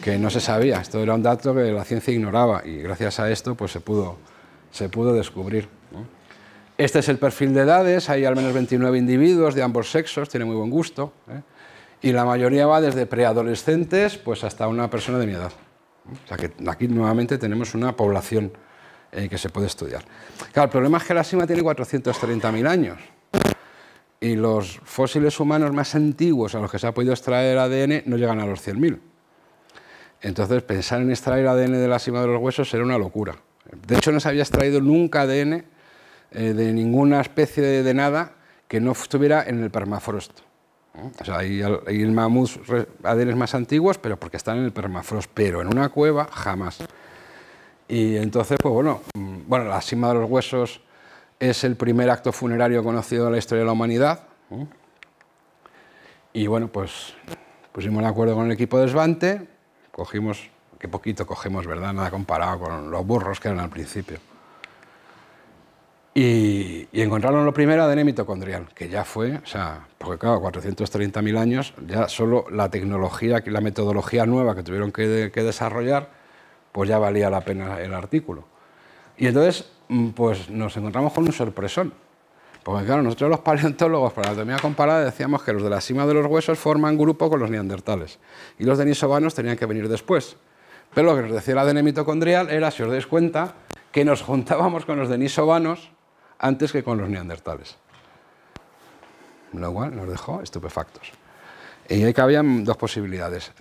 que no se sabía. Esto era un dato que la ciencia ignoraba y gracias a esto pues, se, pudo, se pudo descubrir. Este es el perfil de edades, hay al menos 29 individuos de ambos sexos, tiene muy buen gusto, ¿eh? y la mayoría va desde preadolescentes pues, hasta una persona de mi edad. O sea que aquí nuevamente tenemos una población eh, que se puede estudiar. Claro, el problema es que la cima tiene 430.000 años y los fósiles humanos más antiguos a los que se ha podido extraer ADN no llegan a los 100.000. Entonces, pensar en extraer ADN de la cima de los huesos era una locura. De hecho, no se había extraído nunca ADN eh, de ninguna especie de, nada que no estuviera en el permafrost. O sea, hay, mamuts aderes más antiguos, pero porque están en el permafrost, pero en una cueva jamás. Y entonces, pues bueno, mm, bueno, la cima de los huesos es el primer acto funerario conocido en la historia de la humanidad. Y bueno, pues pusimos de acuerdo con el equipo de Svante, cogimos, que poquito cogemos, ¿verdad? Nada comparado con los burros que eran al principio. Y, encontraron lo primero ADN mitocondrial, que ya fue, o sea, porque claro, 430.000 años, ya solo la tecnología, la metodología nueva que tuvieron que, desarrollar, pues ya valía la pena el artículo. Y entonces, mm, pues nos encontramos con un sorpresón. Porque claro, nosotros los paleontólogos para la anatomía comparada decíamos que los de la cima de los huesos forman grupo con los neandertales y los denisovanos tenían que venir después. Pero lo que nos decía el ADN mitocondrial era, si os dais cuenta, que nos juntábamos con los denisovanos antes que con los neandertales. Lo cual nos dejó estupefactos. Y ahí cabían dos posibilidades.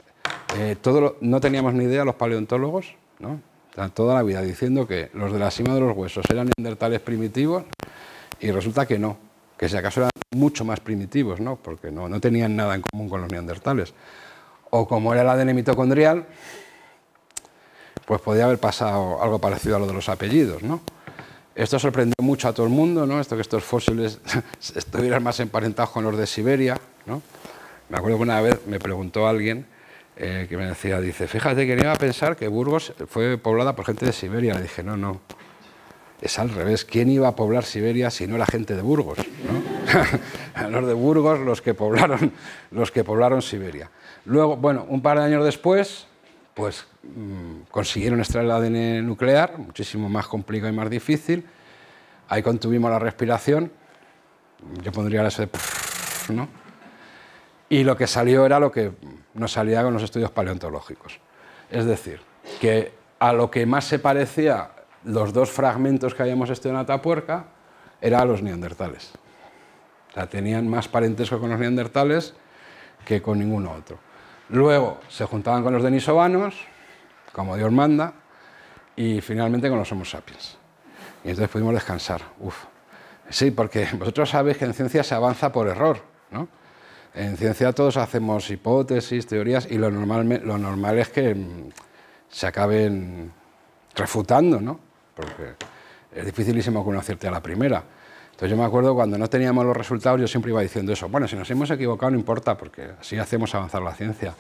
Eh, no teníamos ni idea los paleontólogos, toda la vida diciendo que los de la cima de los huesos eran neandertales primitivos y resulta que no, que si acaso eran mucho más primitivos, ¿no? porque no, tenían nada en común con los neandertales. O como era el ADN mitocondrial, pues podía haber pasado algo parecido a lo de los apellidos, ¿no? Esto sorprendió mucho a todo el mundo, ¿no? Esto que estos fósiles estuvieran más emparentados con los de Siberia, ¿no? Me acuerdo que una vez me preguntó alguien eh, que me decía, dice, fíjate que iba a pensar que Burgos fue poblada por gente de Siberia. Le dije, no, no, es al revés. ¿Quién iba a poblar Siberia si no la gente de Burgos? los de Burgos los que poblaron, los que poblaron Siberia. Luego, bueno, un par de años después, pues mm, consiguieron extraer el ADN nuclear, muchísimo más complicado y más difícil. Ahí contuvimos la respiración, yo pondría la de... ¿no? Y lo que salió era lo que nos salía con los estudios paleontológicos. Es decir, que a lo que más se parecía los dos fragmentos que habíamos estudiado en Atapuerca era a los neandertales. O sea, tenían más parentesco con los neandertales que con ninguno otro. Luego se juntaban con los denisovanos, como Dios manda, y finalmente con los Homo sapiens. Y entonces pudimos descansar. Uf. Sí, porque vosotros sabéis que en ciencia se avanza por error. ¿no? En ciencia todos hacemos hipótesis, teorías, y lo normal, es que mm, se acaben refutando, ¿no? porque es dificilísimo conocerte a la primera. Entonces yo me acuerdo cuando no teníamos los resultados, yo siempre iba diciendo eso. Bueno, si nos hemos equivocado no importa, porque así hacemos avanzar la ciencia.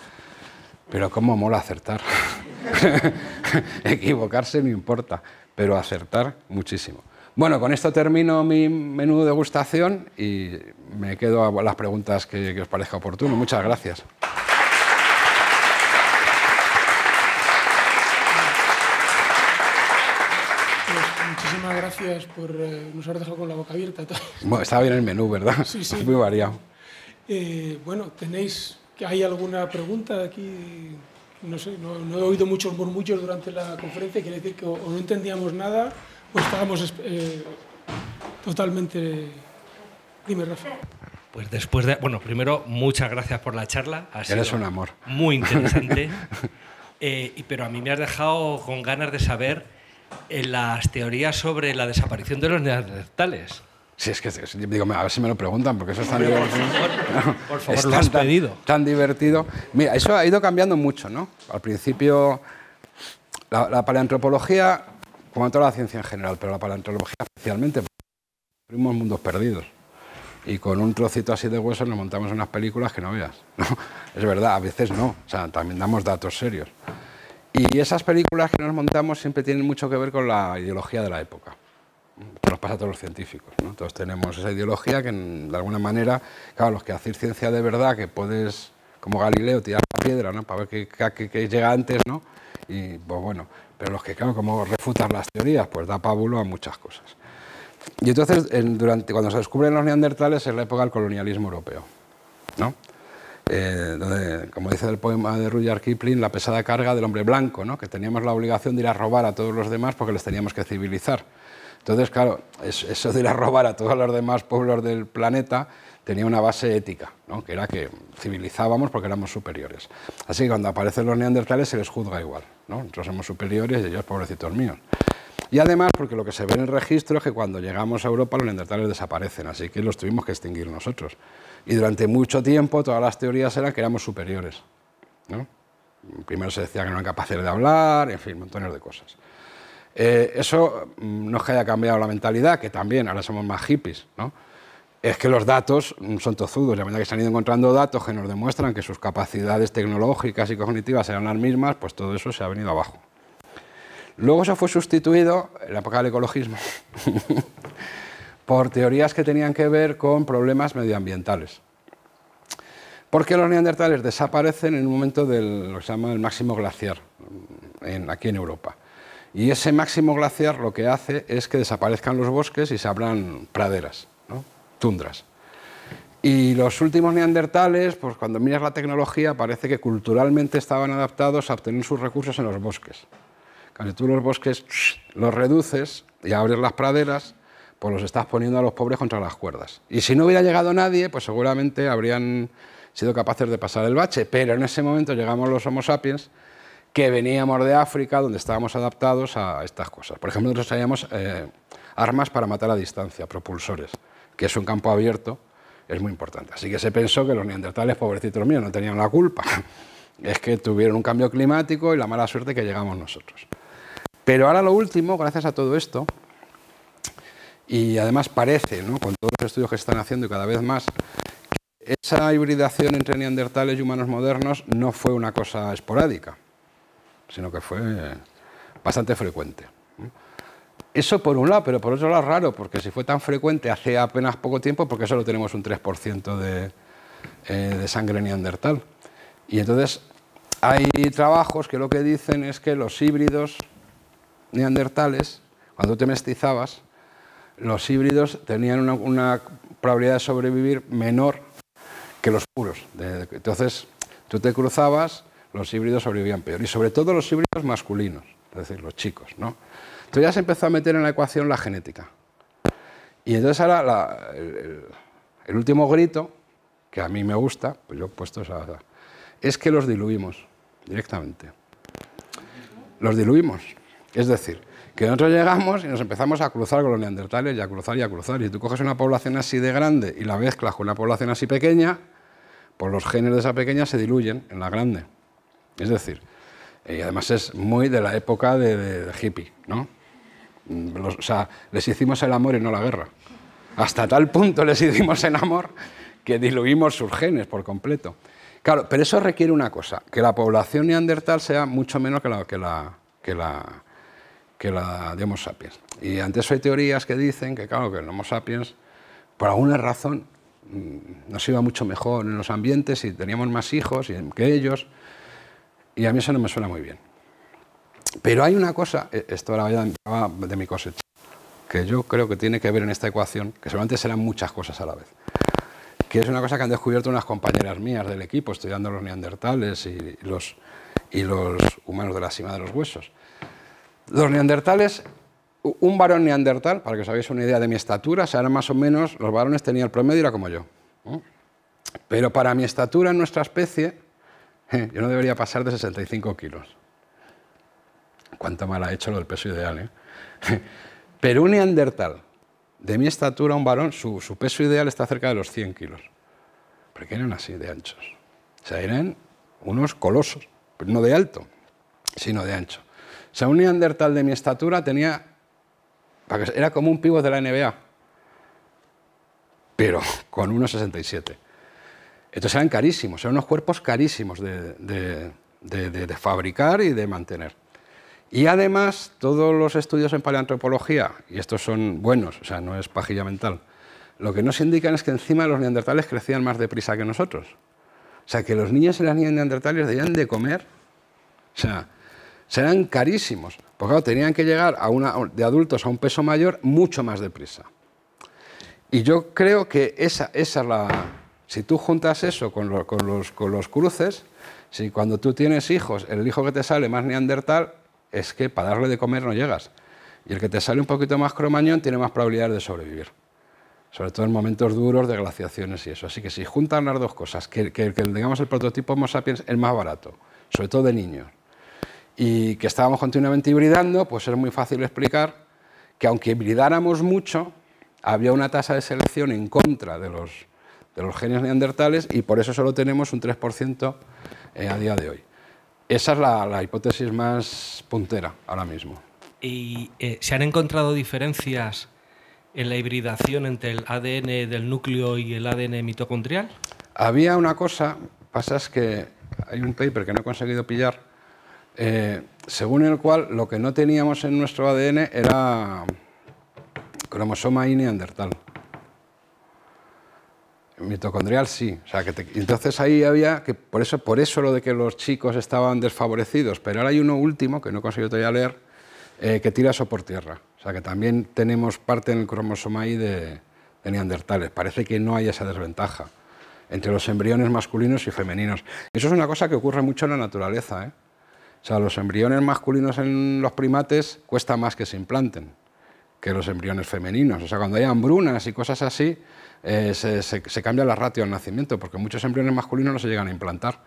Pero cómo mola acertar. Equivocarse no importa, pero acertar muchísimo. Bueno, con esto termino mi menú de degustación y me quedo a las preguntas que os parezca oportuno. Muchas gracias. por, eh, nos haber dejado con la boca abierta. Bueno, estaba bien el menú, ¿verdad? Sí, sí. Muy variado. Eh, bueno, ¿tenéis, que hay alguna pregunta aquí? No sé, no, he oído muchos murmullos durante la conferencia, quiere decir que o, no entendíamos nada o estábamos eh, totalmente... Dime, Pues después de. Bueno, primero, muchas gracias por la charla. Eres un amor. Muy interesante. pero a mí me has dejado con ganas de saber en las teorías sobre la desaparición de los neandertales. Sí, es que digo, a ver si me lo preguntan, porque eso es tan divertido. por favor, lo tan, Tan divertido. Mira, eso ha ido cambiando mucho, ¿no? Al principio, la, paleantropología, como toda la ciencia en general, pero la paleantropología especialmente, fuimos mundos perdidos. Y con un trocito así de huesos nos montamos unas películas que no veas. Es verdad, a veces no. O sea, también damos datos serios. Y esas películas que nos montamos siempre tienen mucho que ver con la ideología de la época. nos pasa a todos los científicos. ¿no? Todos tenemos esa ideología que, de alguna manera, claro, los que hacen ciencia de verdad, que puedes, como Galileo, tirar la piedra ¿no? para ver qué, llega antes, ¿no? Y, pues bueno, pero los que, claro, como refutan las teorías, pues da pábulo a muchas cosas. Y entonces, durante, cuando se descubren los neandertales, es la época del colonialismo europeo, ¿no? Eh, como dice el poema de Rudyard Kipling, la pesada carga del hombre blanco, que teníamos la obligación de ir a robar a todos los demás porque les teníamos que civilizar. Entonces, claro, eso de ir a robar a todos los demás pueblos del planeta tenía una base ética, que era que civilizábamos porque éramos superiores. Así que cuando aparecen los neandertales se les juzga igual. Nosotros somos superiores y ellos pobrecitos míos. Y además, porque lo que se ve en el registro es que cuando llegamos a Europa los neandertales desaparecen, así que los tuvimos que extinguir nosotros. Y durante mucho tiempo todas las teorías eran que éramos superiores. Primero se decía que no eran capaces de hablar, en fin, montones de cosas. Eh, eso mm, no es que haya cambiado la mentalidad, que también ahora somos más hippies, es que los datos mm, son tozudos, la manera que se han ido encontrando datos que nos demuestran que sus capacidades tecnológicas y cognitivas eran las mismas, pues todo eso se ha venido abajo. Luego eso fue sustituido, en la época del ecologismo, por teorías que tenían que ver con problemas medioambientales. Porque los neandertales desaparecen en un momento de lo que se llama el máximo glaciar, mm, en, aquí en Europa. Y ese máximo glaciar lo que hace es que desaparezcan los bosques y se abran praderas, tundras. Y los últimos neandertales, pues cuando miras la tecnología, parece que culturalmente estaban adaptados a obtener sus recursos en los bosques. Cuando tú los bosques los reduces y abres las praderas, pues los estás poniendo a los pobres contra las cuerdas. Y si no hubiera llegado nadie, pues seguramente habrían sido capaces de pasar el bache, pero en ese momento llegamos los Homo sapiens que veníamos de África, donde estábamos adaptados a estas cosas. Por ejemplo, nosotros traíamos eh, armas para matar a distancia, propulsores, que es un campo abierto, es muy importante. Así que se pensó que los neandertales, pobrecitos míos, no tenían la culpa. Es que tuvieron un cambio climático y la mala suerte que llegamos nosotros. Pero ahora lo último, gracias a todo esto, y además parece, ¿no? con todos los estudios que se están haciendo y cada vez más, que esa hibridación entre neandertales y humanos modernos no fue una cosa esporádica, sino que fue eh, bastante frecuente. Eso por un lado, pero por otro lado raro, porque si fue tan frecuente hace apenas poco tiempo, porque solo tenemos un 3% de, eh, de sangre neandertal. Y entonces hay trabajos que lo que dicen es que los híbridos neandertales, cuando te mestizabas, los híbridos tenían una, probabilidad de sobrevivir menor que los puros. entonces, tú te cruzabas, los híbridos sobrevivían peor. Y sobre todo los híbridos masculinos, es decir, los chicos. ¿no? Entonces ya se empezó a meter en la ecuación la genética. Y entonces ahora el, el, último grito, que a mí me gusta, pues yo he puesto esa, es que los diluimos directamente. Los diluimos. Es decir, que nosotros llegamos y nos empezamos a cruzar con los neandertales y a cruzar y a cruzar. Y tú coges una población así de grande y la mezclas con una población así pequeña, pues los genes de esa pequeña se diluyen en la grande. Es decir, y además es muy de la época de, hippie, ¿no? Mm, o sea, les hicimos el amor y no la guerra. Hasta tal punto les hicimos el amor que diluimos sus genes por completo. Claro, pero eso requiere una cosa, que la población neandertal sea mucho menos que la, que la, que la de Homo sapiens. Y ante eso hay teorías que dicen que, claro, que el Homo sapiens, por alguna razón, mm, nos iba mucho mejor en los ambientes y teníamos más hijos que ellos. Y a mí eso no me suena muy bien. Pero hay una cosa, e, esto ahora ya de mi cosecha, que yo creo que tiene que ver en esta ecuación, que seguramente serán muchas cosas a la vez, que es una cosa que han descubierto unas compañeras mías del equipo, estudiando los neandertales y los, y los humanos de la cima de los huesos. Los neandertales, un varón neandertal, para que os hagáis una idea de mi estatura, o sea, más o menos, los varones tenían el promedio, era como yo. Pero para mi estatura en nuestra especie, yo no debería pasar de 65 kilos. Cuánto mal ha hecho lo del peso ideal, ¿eh? Pero un neandertal, de mi estatura, un varón, su, peso ideal está cerca de los 100 kilos. Porque eran así de anchos. O sea, eran unos colosos, pero no de alto, sino de ancho. O sea, un neandertal de mi estatura tenía... Era como un pivo de la NBA, pero con 1,67. Entonces eran carísimos, eran unos cuerpos carísimos de, fabricar y de mantener. Y además, todos los estudios en paleantropología, y estos son buenos, o sea, no es pajilla mental, lo que nos indican es que encima los neandertales crecían más deprisa que nosotros. O sea, que los niños y las niñas neandertales debían de comer, o sea, serán carísimos. Porque tenían que llegar de adultos a un peso mayor mucho más deprisa. Y yo creo que esa, es la... Si tú juntas eso con, los, cruces, si cuando tú tienes hijos, el hijo que te sale más neandertal, es que para darle de comer no llegas. Y el que te sale un poquito más cromañón tiene más probabilidades de sobrevivir. Sobre todo en momentos duros de glaciaciones y eso. Así que si juntan las dos cosas, que, que, digamos el prototipo Homo sapiens es más barato, sobre todo de niños, y que estábamos continuamente hibridando, pues es muy fácil explicar que aunque hibridáramos mucho, había una tasa de selección en contra de los, de los genios neandertales y por eso solo tenemos un 3% eh, a día de hoy. Esa es la, hipótesis más puntera ahora mismo. ¿Y eh, se han encontrado diferencias en la hibridación entre el ADN del núcleo y el ADN mitocondrial? Había una cosa, pasa es que hay un paper que no he conseguido pillar, eh, según el cual lo que no teníamos en nuestro ADN era cromosoma y neandertal. Mitocondrial sí, o sea que entonces ahí había que por eso por eso lo de que los chicos estaban desfavorecidos, pero ahora hay uno último que no he conseguido todavía leer eh, que tira eso por tierra, o sea que también tenemos parte en el cromosoma Y de, de neandertales. Parece que no hay esa desventaja entre los embriones masculinos y femeninos. Eso es una cosa que ocurre mucho en la naturaleza, ¿eh? O sea, los embriones masculinos en los primates cuesta más que se implanten que los embriones femeninos. O sea, cuando hay hambrunas y cosas así, eh, se, cambia la ratio al nacimiento, porque muchos embriones masculinos no se llegan a implantar.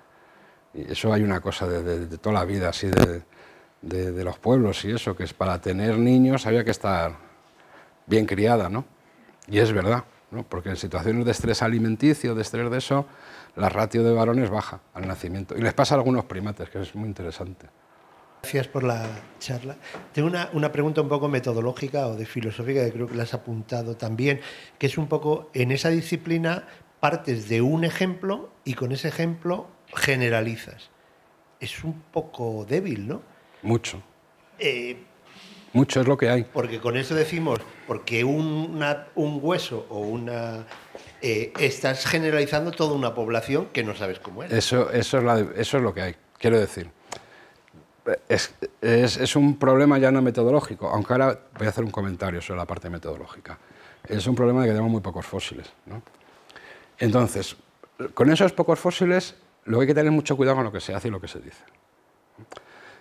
Y eso hay una cosa de, toda la vida, así, de, de, los pueblos y eso, que es para tener niños había que estar bien criada, ¿no? Y es verdad, ¿no? Porque en situaciones de estrés alimenticio, de estrés de eso, la ratio de varones baja al nacimiento. Y les pasa a algunos primates, que es muy interesante. Gracias por la charla. Tengo una, pregunta un poco metodológica o de filosófica que creo que la has apuntado también, que es un poco en esa disciplina partes de un ejemplo y con ese ejemplo generalizas. Es un poco débil, ¿no? Mucho. Eh, Mucho es lo que hay. Porque con eso decimos, porque un hueso o una eh, estás generalizando toda una población que no sabes cómo es. Eso, es, lo que hay, quiero decir. Es, un problema ya no metodológico, aunque ahora voy a hacer un comentario sobre la parte metodológica. Es un problema de que tenemos muy pocos fósiles. Entonces, con esos pocos fósiles, lo que hay que tener mucho cuidado con lo que se hace y lo que se dice.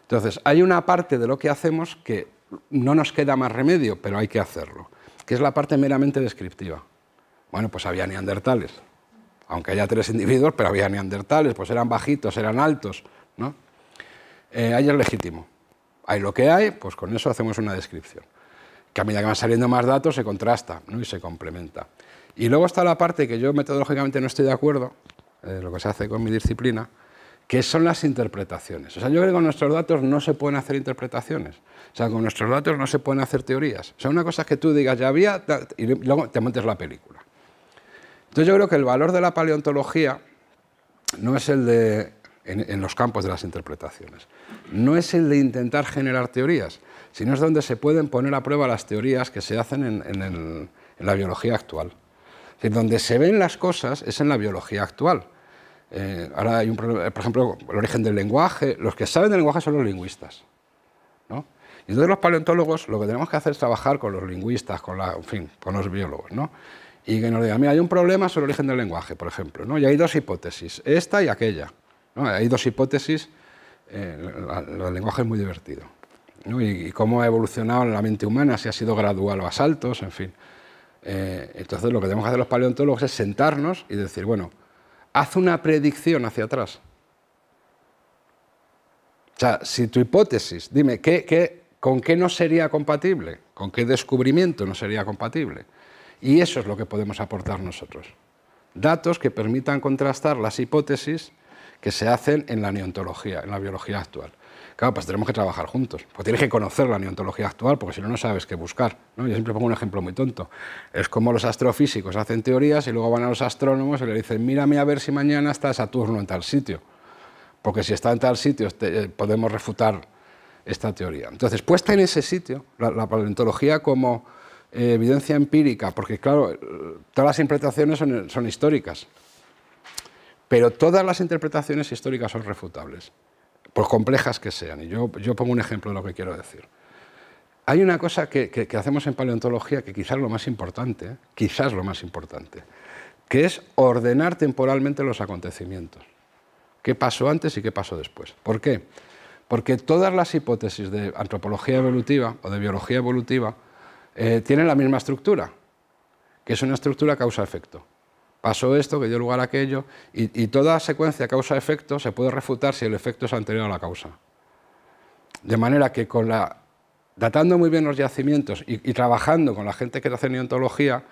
Entonces, hay una parte de lo que hacemos que no nos queda más remedio, pero hay que hacerlo, que es la parte meramente descriptiva. Bueno, pues había neandertales. Aunque haya tres individuos, pero había neandertales, pues eran bajitos, eran altos. ¿no? Eh, ahí es legítimo. Hay lo que hay, pues con eso hacemos una descripción. Que a medida que van saliendo más datos se contrasta ¿no? y se complementa. Y luego está la parte que yo metodológicamente no estoy de acuerdo, eh, lo que se hace con mi disciplina, que son las interpretaciones. O sea, yo creo que con nuestros datos no se pueden hacer interpretaciones. O sea, con nuestros datos no se pueden hacer teorías. O sea, una cosa que tú digas, ya había, y luego te montes la película. Entonces yo creo que el valor de la paleontología no es el de, en, los campos de las interpretaciones, no es el de intentar generar teorías, sino es donde se pueden poner a prueba las teorías que se hacen en, la biología actual. Es decir, donde se ven las cosas es en la biología actual. Eh, ahora hay un problema, eh, por ejemplo, el origen del lenguaje. Los que saben del lenguaje son los lingüistas. ¿no? Y entonces los paleontólogos lo que tenemos que hacer es trabajar con los lingüistas, con, fin, con los biólogos. ¿no? y que nos diga, mira, hay un problema sobre el origen del lenguaje, por ejemplo, ¿no? y hay dos hipótesis, esta y aquella. Hay dos hipótesis, eh, el lenguaje es muy divertido, y, cómo ha evolucionado la mente humana, si ha sido gradual o a saltos, en fin. Eh, entonces lo que tenemos que hacer los paleontólogos es sentarnos y decir, bueno, haz una predicción hacia atrás. O sea, si tu hipótesis, dime, ¿qué, qué, con qué no sería compatible? ¿Con qué descubrimiento no sería compatible? Y eso es lo que podemos aportar nosotros. Datos que permitan contrastar las hipótesis que se hacen en la neontología, en la biología actual. Claro, pues tenemos que trabajar juntos. Pues tienes que conocer la neontología actual, porque si no, no sabes qué buscar. Yo siempre pongo un ejemplo muy tonto. Es como los astrofísicos hacen teorías y luego van a los astrónomos y le dicen, mírame a ver si mañana está Saturno en tal sitio. Porque si está en tal sitio eh, podemos refutar esta teoría. Entonces, puesta en ese sitio, la paleontología como eh, evidencia empírica, porque claro, eh, todas las interpretaciones son, históricas, pero todas las interpretaciones históricas son refutables, por complejas que sean. Y yo, yo pongo un ejemplo de lo que quiero decir. Hay una cosa que, que, hacemos en paleontología que quizás lo más importante, ¿eh? quizás lo más importante, que es ordenar temporalmente los acontecimientos. ¿Qué pasó antes y qué pasó después? ¿Por qué? Porque todas las hipótesis de antropología evolutiva o de biología evolutiva tiene eh, tienen la misma estructura, que es una estructura causa-efecto. Pasó esto, que dio lugar a aquello, y, toda secuencia causa-efecto se puede refutar si el efecto es anterior a la causa. De manera que con la, datando muy bien los yacimientos y, y trabajando con la gente que hace neontología,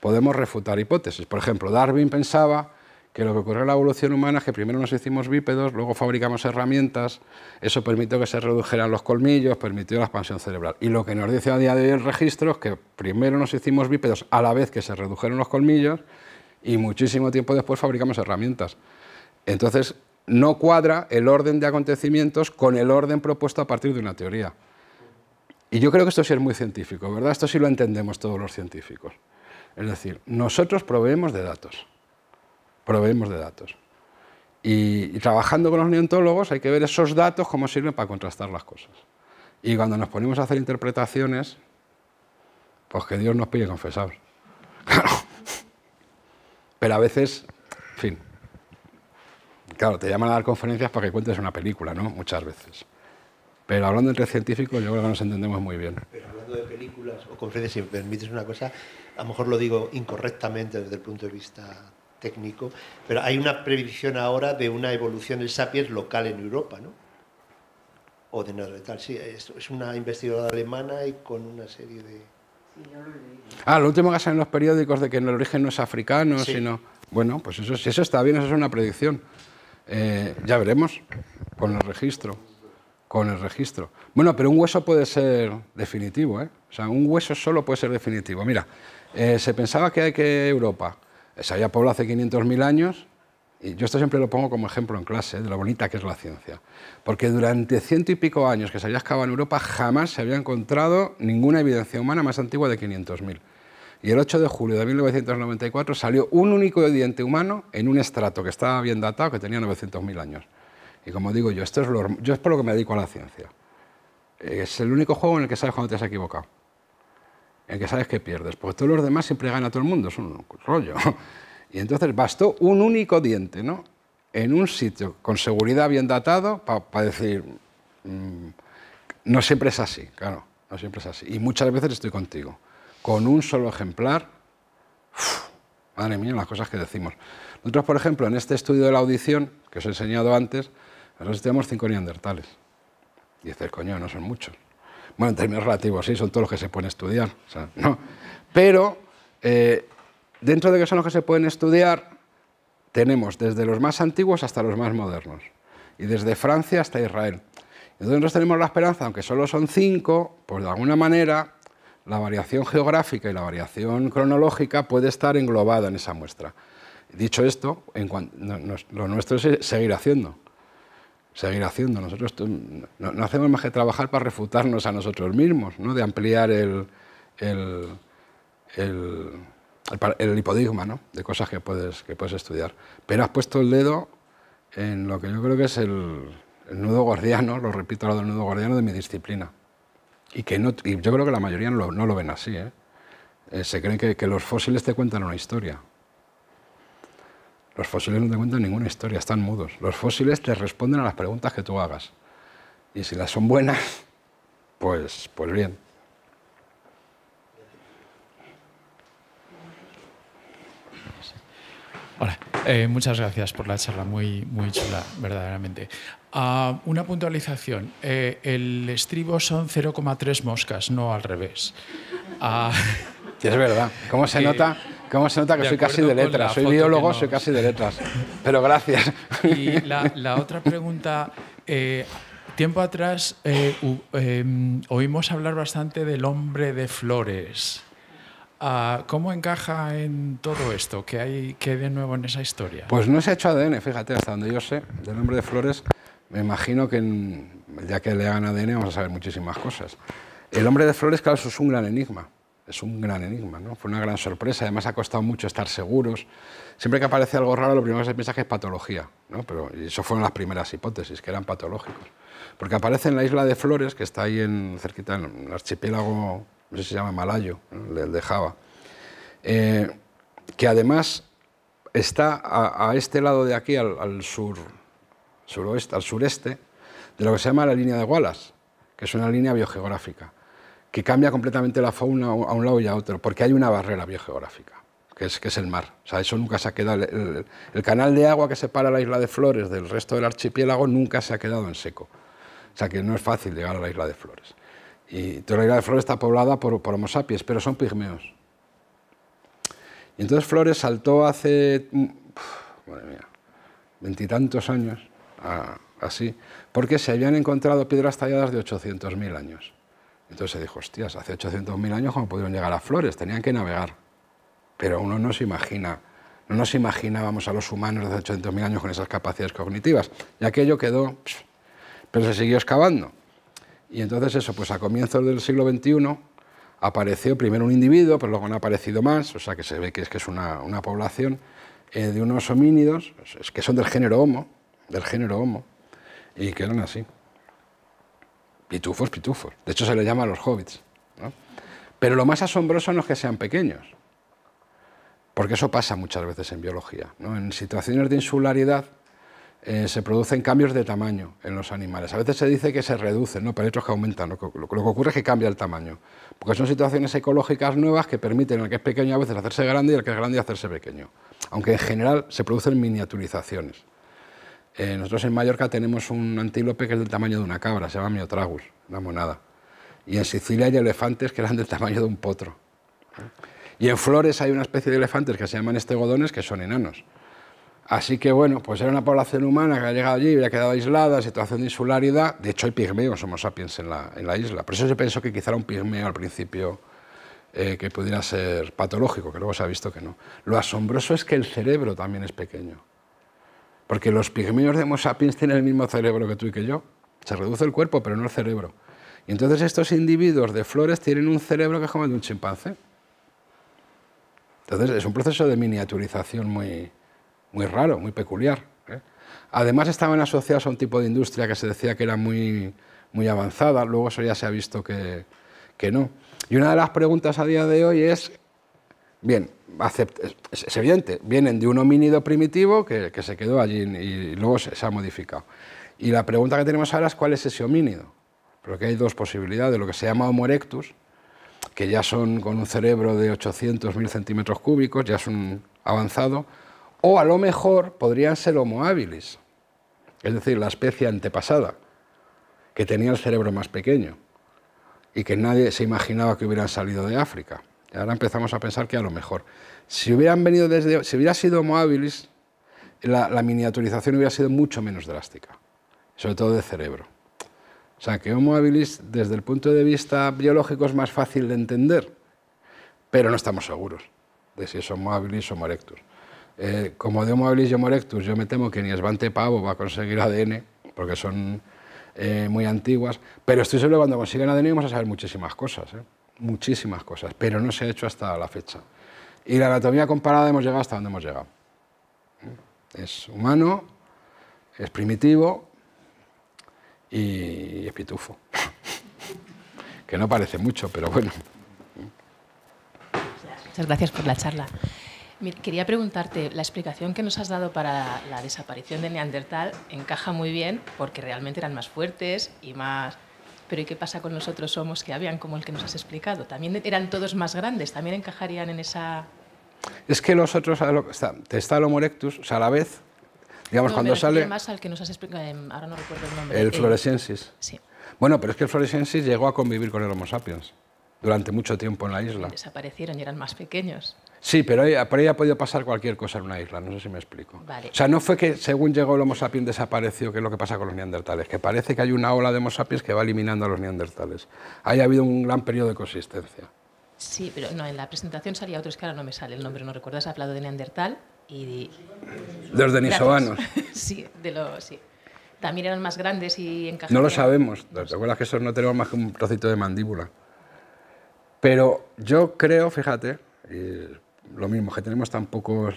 podemos refutar hipótesis. Por ejemplo, Darwin pensaba que lo que ocurre en la evolución humana es que primero nos hicimos bípedos, luego fabricamos herramientas, eso permitió que se redujeran los colmillos, permitió la expansión cerebral. Y lo que nos dice a día de hoy el registro es que primero nos hicimos bípedos a la vez que se redujeron los colmillos y muchísimo tiempo después fabricamos herramientas. Entonces, no cuadra el orden de acontecimientos con el orden propuesto a partir de una teoría. Y yo creo que esto sí es muy científico, ¿verdad? Esto sí lo entendemos todos los científicos. Es decir, nosotros proveemos de datos proveemos de datos. Y, trabajando con los neontólogos hay que ver esos datos cómo sirven para contrastar las cosas. Y cuando nos ponemos a hacer interpretaciones, pues que Dios nos pide confesados. Pero a veces, en fin. Claro, te llaman a dar conferencias para que cuentes una película, ¿no? Muchas veces. Pero hablando entre científicos, yo creo que nos entendemos muy bien. Pero hablando de películas o conferencias, si me permites una cosa, a lo mejor lo digo incorrectamente desde el punto de vista técnico, pero hay una previsión ahora de una evolución del sapiens local en Europa, ¿no? O de tal. sí, es una investigadora alemana y con una serie de... Ah, lo último que sale en los periódicos de que el origen no es africano, sino... Bueno, pues eso, eso está bien, eso es una predicción. Eh, ya veremos con el registro. Con el registro. Bueno, pero un hueso puede ser definitivo, ¿eh? O sea, un hueso solo puede ser definitivo. Mira, eh, se pensaba que, hay que Europa se había poblado hace 500.000 años, y yo esto siempre lo pongo como ejemplo en clase, de lo bonita que es la ciencia, porque durante ciento y pico años que se había excavado en Europa jamás se había encontrado ninguna evidencia humana más antigua de 500.000. Y el 8 de julio de 1994 salió un único diente humano en un estrato que estaba bien datado, que tenía 900.000 años. Y como digo yo, esto es, lo, yo es por lo que me dedico a la ciencia. Es el único juego en el que sabes cuando te has equivocado en que sabes que pierdes, porque todos los demás siempre gana todo el mundo, es un rollo. Y entonces bastó un único diente, ¿no? En un sitio con seguridad bien datado para decir, mm, no siempre es así, claro, no siempre es así. Y muchas veces estoy contigo. Con un solo ejemplar, madre mía, las cosas que decimos. Nosotros, por ejemplo, en este estudio de la audición, que os he enseñado antes, nosotros tenemos cinco neandertales. Y dices, coño, no son muchos. Bueno, en términos relativos, sí, son todos los que se pueden estudiar. no. Pero eh, dentro de que son los que se pueden estudiar, tenemos desde los más antiguos hasta los más modernos. Y desde Francia hasta Israel. Entonces tenemos la esperanza, aunque solo son cinco, pues de alguna manera la variación geográfica y la variación cronológica puede estar englobada en esa muestra. Dicho esto, lo nuestro es seguir haciendo seguir haciendo. Nosotros no, hacemos más que trabajar para refutarnos a nosotros mismos, ¿no? de ampliar el, el, el, hipodigma ¿no? de cosas que puedes, que puedes estudiar. Pero has puesto el dedo en lo que yo creo que es el, nudo guardiano, lo repito lo del nudo guardiano de mi disciplina. Y que yo creo que la mayoría no lo, ven así. ¿eh? Eh, se cree que los fósiles te cuentan una historia. Los fósiles no te cuentan ninguna historia, están mudos. Los fósiles te responden a las preguntas que tú hagas. Y si las son buenas, pues, pues bien. Hola, eh, muchas gracias por la charla, muy, muy chula, verdaderamente. Ah, una puntualización, eh, el estribo son 0,3 moscas, no al revés. Ah, es verdad, ¿cómo se eh, nota ¿Cómo se nota que soy casi de letras? Soy biólogo, soy casi de letras. Pero gracias. Y la, otra pregunta. Eh, tiempo atrás eh, eh, oímos hablar bastante del hombre de flores. Ah, ¿Cómo encaja en todo esto? ¿Qué hay qué de nuevo en esa historia? Pues no se ha hecho ADN, fíjate, hasta donde yo sé, del hombre de flores. Me imagino que ya que le hagan ADN vamos a saber muchísimas cosas. El hombre de flores, claro, es un gran enigma es un gran enigma, ¿no? Fue una gran sorpresa, además ha costado mucho estar seguros. Siempre que aparece algo raro, lo primero que se piensa es patología, ¿no? Pero eso fueron las primeras hipótesis, que eran patológicos. Porque aparece en la isla de Flores, que está ahí en, cerquita, en el archipiélago, no sé si se llama Malayo, el de Java, eh, que además está a, este lado de aquí, al, sur, al sureste, de lo que se llama la línea de Wallace, que es una línea biogeográfica que cambia completamente la fauna a un lado y a otro, porque hay una barrera biogeográfica, que es, que es el mar. O sea, eso nunca se ha quedado. El, canal de agua que separa la isla de Flores del resto del archipiélago nunca se ha quedado en seco. O sea, que no es fácil llegar a la isla de Flores. Y toda la isla de Flores está poblada por, por pero son pigmeos. Y entonces Flores saltó hace, mm, madre mía, veintitantos años, así, porque se habían encontrado piedras talladas de 800.000 años. Entonces se dijo, hostias, hace 800.000 años cómo pudieron llegar a flores, tenían que navegar. Pero uno no se imagina, no nos imaginábamos a los humanos de hace 800.000 años con esas capacidades cognitivas. Y aquello quedó, pero se siguió excavando. Y entonces eso, pues a comienzos del siglo XXI apareció primero un individuo, pero luego ha aparecido más, o sea que se ve que es, que es una, población eh, de unos homínidos, que son del género Homo, del género Homo, y que eran así pitufos, pitufos. De hecho, se le llama a los hobbits. Pero lo más asombroso no es que sean pequeños, porque eso pasa muchas veces en biología. En situaciones de insularidad eh, se producen cambios de tamaño en los animales. A veces se dice que se reducen, pero hay otros que aumentan. Lo que, lo que, ocurre es que cambia el tamaño, porque son situaciones ecológicas nuevas que permiten al que es pequeño a veces hacerse grande y al que es grande hacerse pequeño. Aunque en general se producen miniaturizaciones. Eh, nosotros en Mallorca tenemos un antílope que es del tamaño de una cabra, se llama miotragus, una monada. Y en Sicilia hay elefantes que eran del tamaño de un potro. Y en Flores hay una especie de elefantes que se llaman estegodones que son enanos. Así que bueno, pues era una población humana que ha llegado allí, y había quedado aislada, situación de insularidad. De hecho, hay pigmeos, somos sapiens, en la, isla. Por eso se pensó que quizá era un pigmeo al principio eh, que pudiera ser patológico, que luego se ha visto que no. Lo asombroso es que el cerebro también es pequeño. Porque los pigmeos de Mosapiens tienen el mismo cerebro que tú y que yo. Se reduce el cuerpo, pero no el cerebro. Y entonces estos individuos de flores tienen un cerebro que es como el de un chimpancé. Entonces es un proceso de miniaturización muy, raro, muy peculiar. ¿eh? Además estaban asociados a un tipo de industria que se decía que era muy, avanzada, luego eso ya se ha visto que, que no. Y una de las preguntas a día de hoy es, bien, es evidente, vienen de un homínido primitivo que, se quedó allí y luego se, ha modificado. Y la pregunta que tenemos ahora es cuál es ese homínido. Porque hay dos posibilidades, lo que se llama Homo erectus, que ya son con un cerebro de 800.000 centímetros cúbicos, ya es un avanzado, o a lo mejor podrían ser Homo habilis, es decir, la especie antepasada, que tenía el cerebro más pequeño y que nadie se imaginaba que hubieran salido de África ahora empezamos a pensar que a lo mejor. Si hubieran venido desde, si hubiera sido Homo habilis, la, miniaturización hubiera sido mucho menos drástica, sobre todo de cerebro. O sea, que Homo habilis desde el punto de vista biológico es más fácil de entender, pero no estamos seguros de si es Homo habilis o Homo erectus. Eh, como de Homo habilis y Homo erectus, yo me temo que ni Esvante Pavo va a conseguir ADN, porque son eh, muy antiguas, pero estoy seguro que cuando consigan ADN vamos a saber muchísimas cosas. ¿eh? muchísimas cosas, pero no se ha hecho hasta la fecha. Y la anatomía comparada hemos llegado hasta donde hemos llegado. Es humano, es primitivo y es pitufo. que no parece mucho, pero bueno. Muchas gracias por la charla. Quería preguntarte, la explicación que nos has dado para la desaparición de Neandertal encaja muy bien porque realmente eran más fuertes y más pero ¿y qué pasa con los otros homos que habían, como el que nos has explicado? ¿También eran todos más grandes? ¿También encajarían en esa...? Es que los otros, está el Homo erectus, o sea, a la vez, digamos, cuando sale... más al que nos has explicado, em, ahora no recuerdo el nombre. El, eh, floresiensis. Bueno, pero es que el floresiensis llegó a convivir con el Homo sapiens durante mucho tiempo en la isla. Desaparecieron y eran más pequeños. Sí, pero por ahí ha podido pasar cualquier cosa en una isla, no sé si me explico. O sea, no fue que según llegó el Homo sapiens desapareció, que es lo que pasa con los neandertales, que parece que hay una ola de Homo sapiens que va eliminando a los neandertales. Ahí ha habido un gran periodo de consistencia. Sí, pero no, en la presentación salía otro, es que ahora no me sale el nombre, no recuerdas, Ha hablado de neandertal y de... de los denisovanos. sí, de los... Sí también eran más grandes y encajaban. No lo sabemos. ¿Te que esos no tenemos más que un trocito de mandíbula? Pero yo creo, fíjate, lo mismo, que tenemos tan pocos...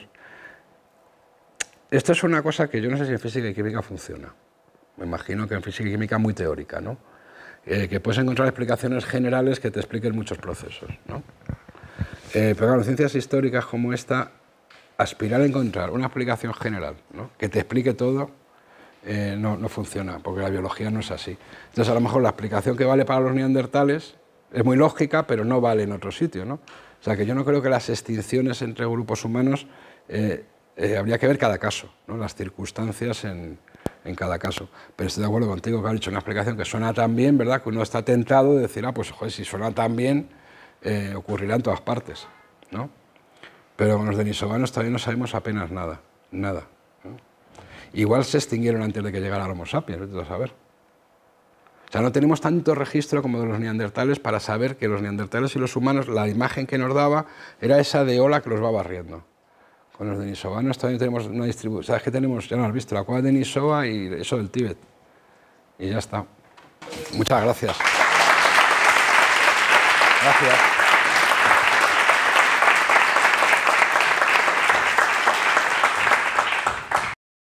Esto es una cosa que yo no sé si en física y química funciona. Me imagino que en física y química muy teórica, ¿no? Eh, que puedes encontrar explicaciones generales que te expliquen muchos procesos, ¿no? Eh, pero claro, en ciencias históricas como esta, aspirar a encontrar una explicación general, ¿no? Que te explique todo, eh, no, no funciona, porque la biología no es así. Entonces, a lo mejor la explicación que vale para los neandertales es muy lógica, pero no vale en otro sitio, ¿no? O sea, que yo no creo que las extinciones entre grupos humanos eh, eh, habría que ver cada caso, ¿no? las circunstancias en, cada caso. Pero estoy de acuerdo contigo que ha dicho una explicación que suena tan bien, ¿verdad? Que uno está tentado de decir, ah, pues joder, si suena tan bien, eh, ocurrirá en todas partes, ¿no? Pero con los denisovanos todavía no sabemos apenas nada, nada. Igual se extinguieron antes de que llegara el Homo sapiens, vas a saber. O sea, no tenemos tanto registro como de los neandertales para saber que los neandertales y los humanos, la imagen que nos daba era esa de ola que los va barriendo. Con los denisovanos todavía tenemos una distribución. ¿Sabes qué tenemos? Ya lo has visto, la cueva de Denisova y eso del Tíbet. Y ya está. Muchas gracias. Gracias.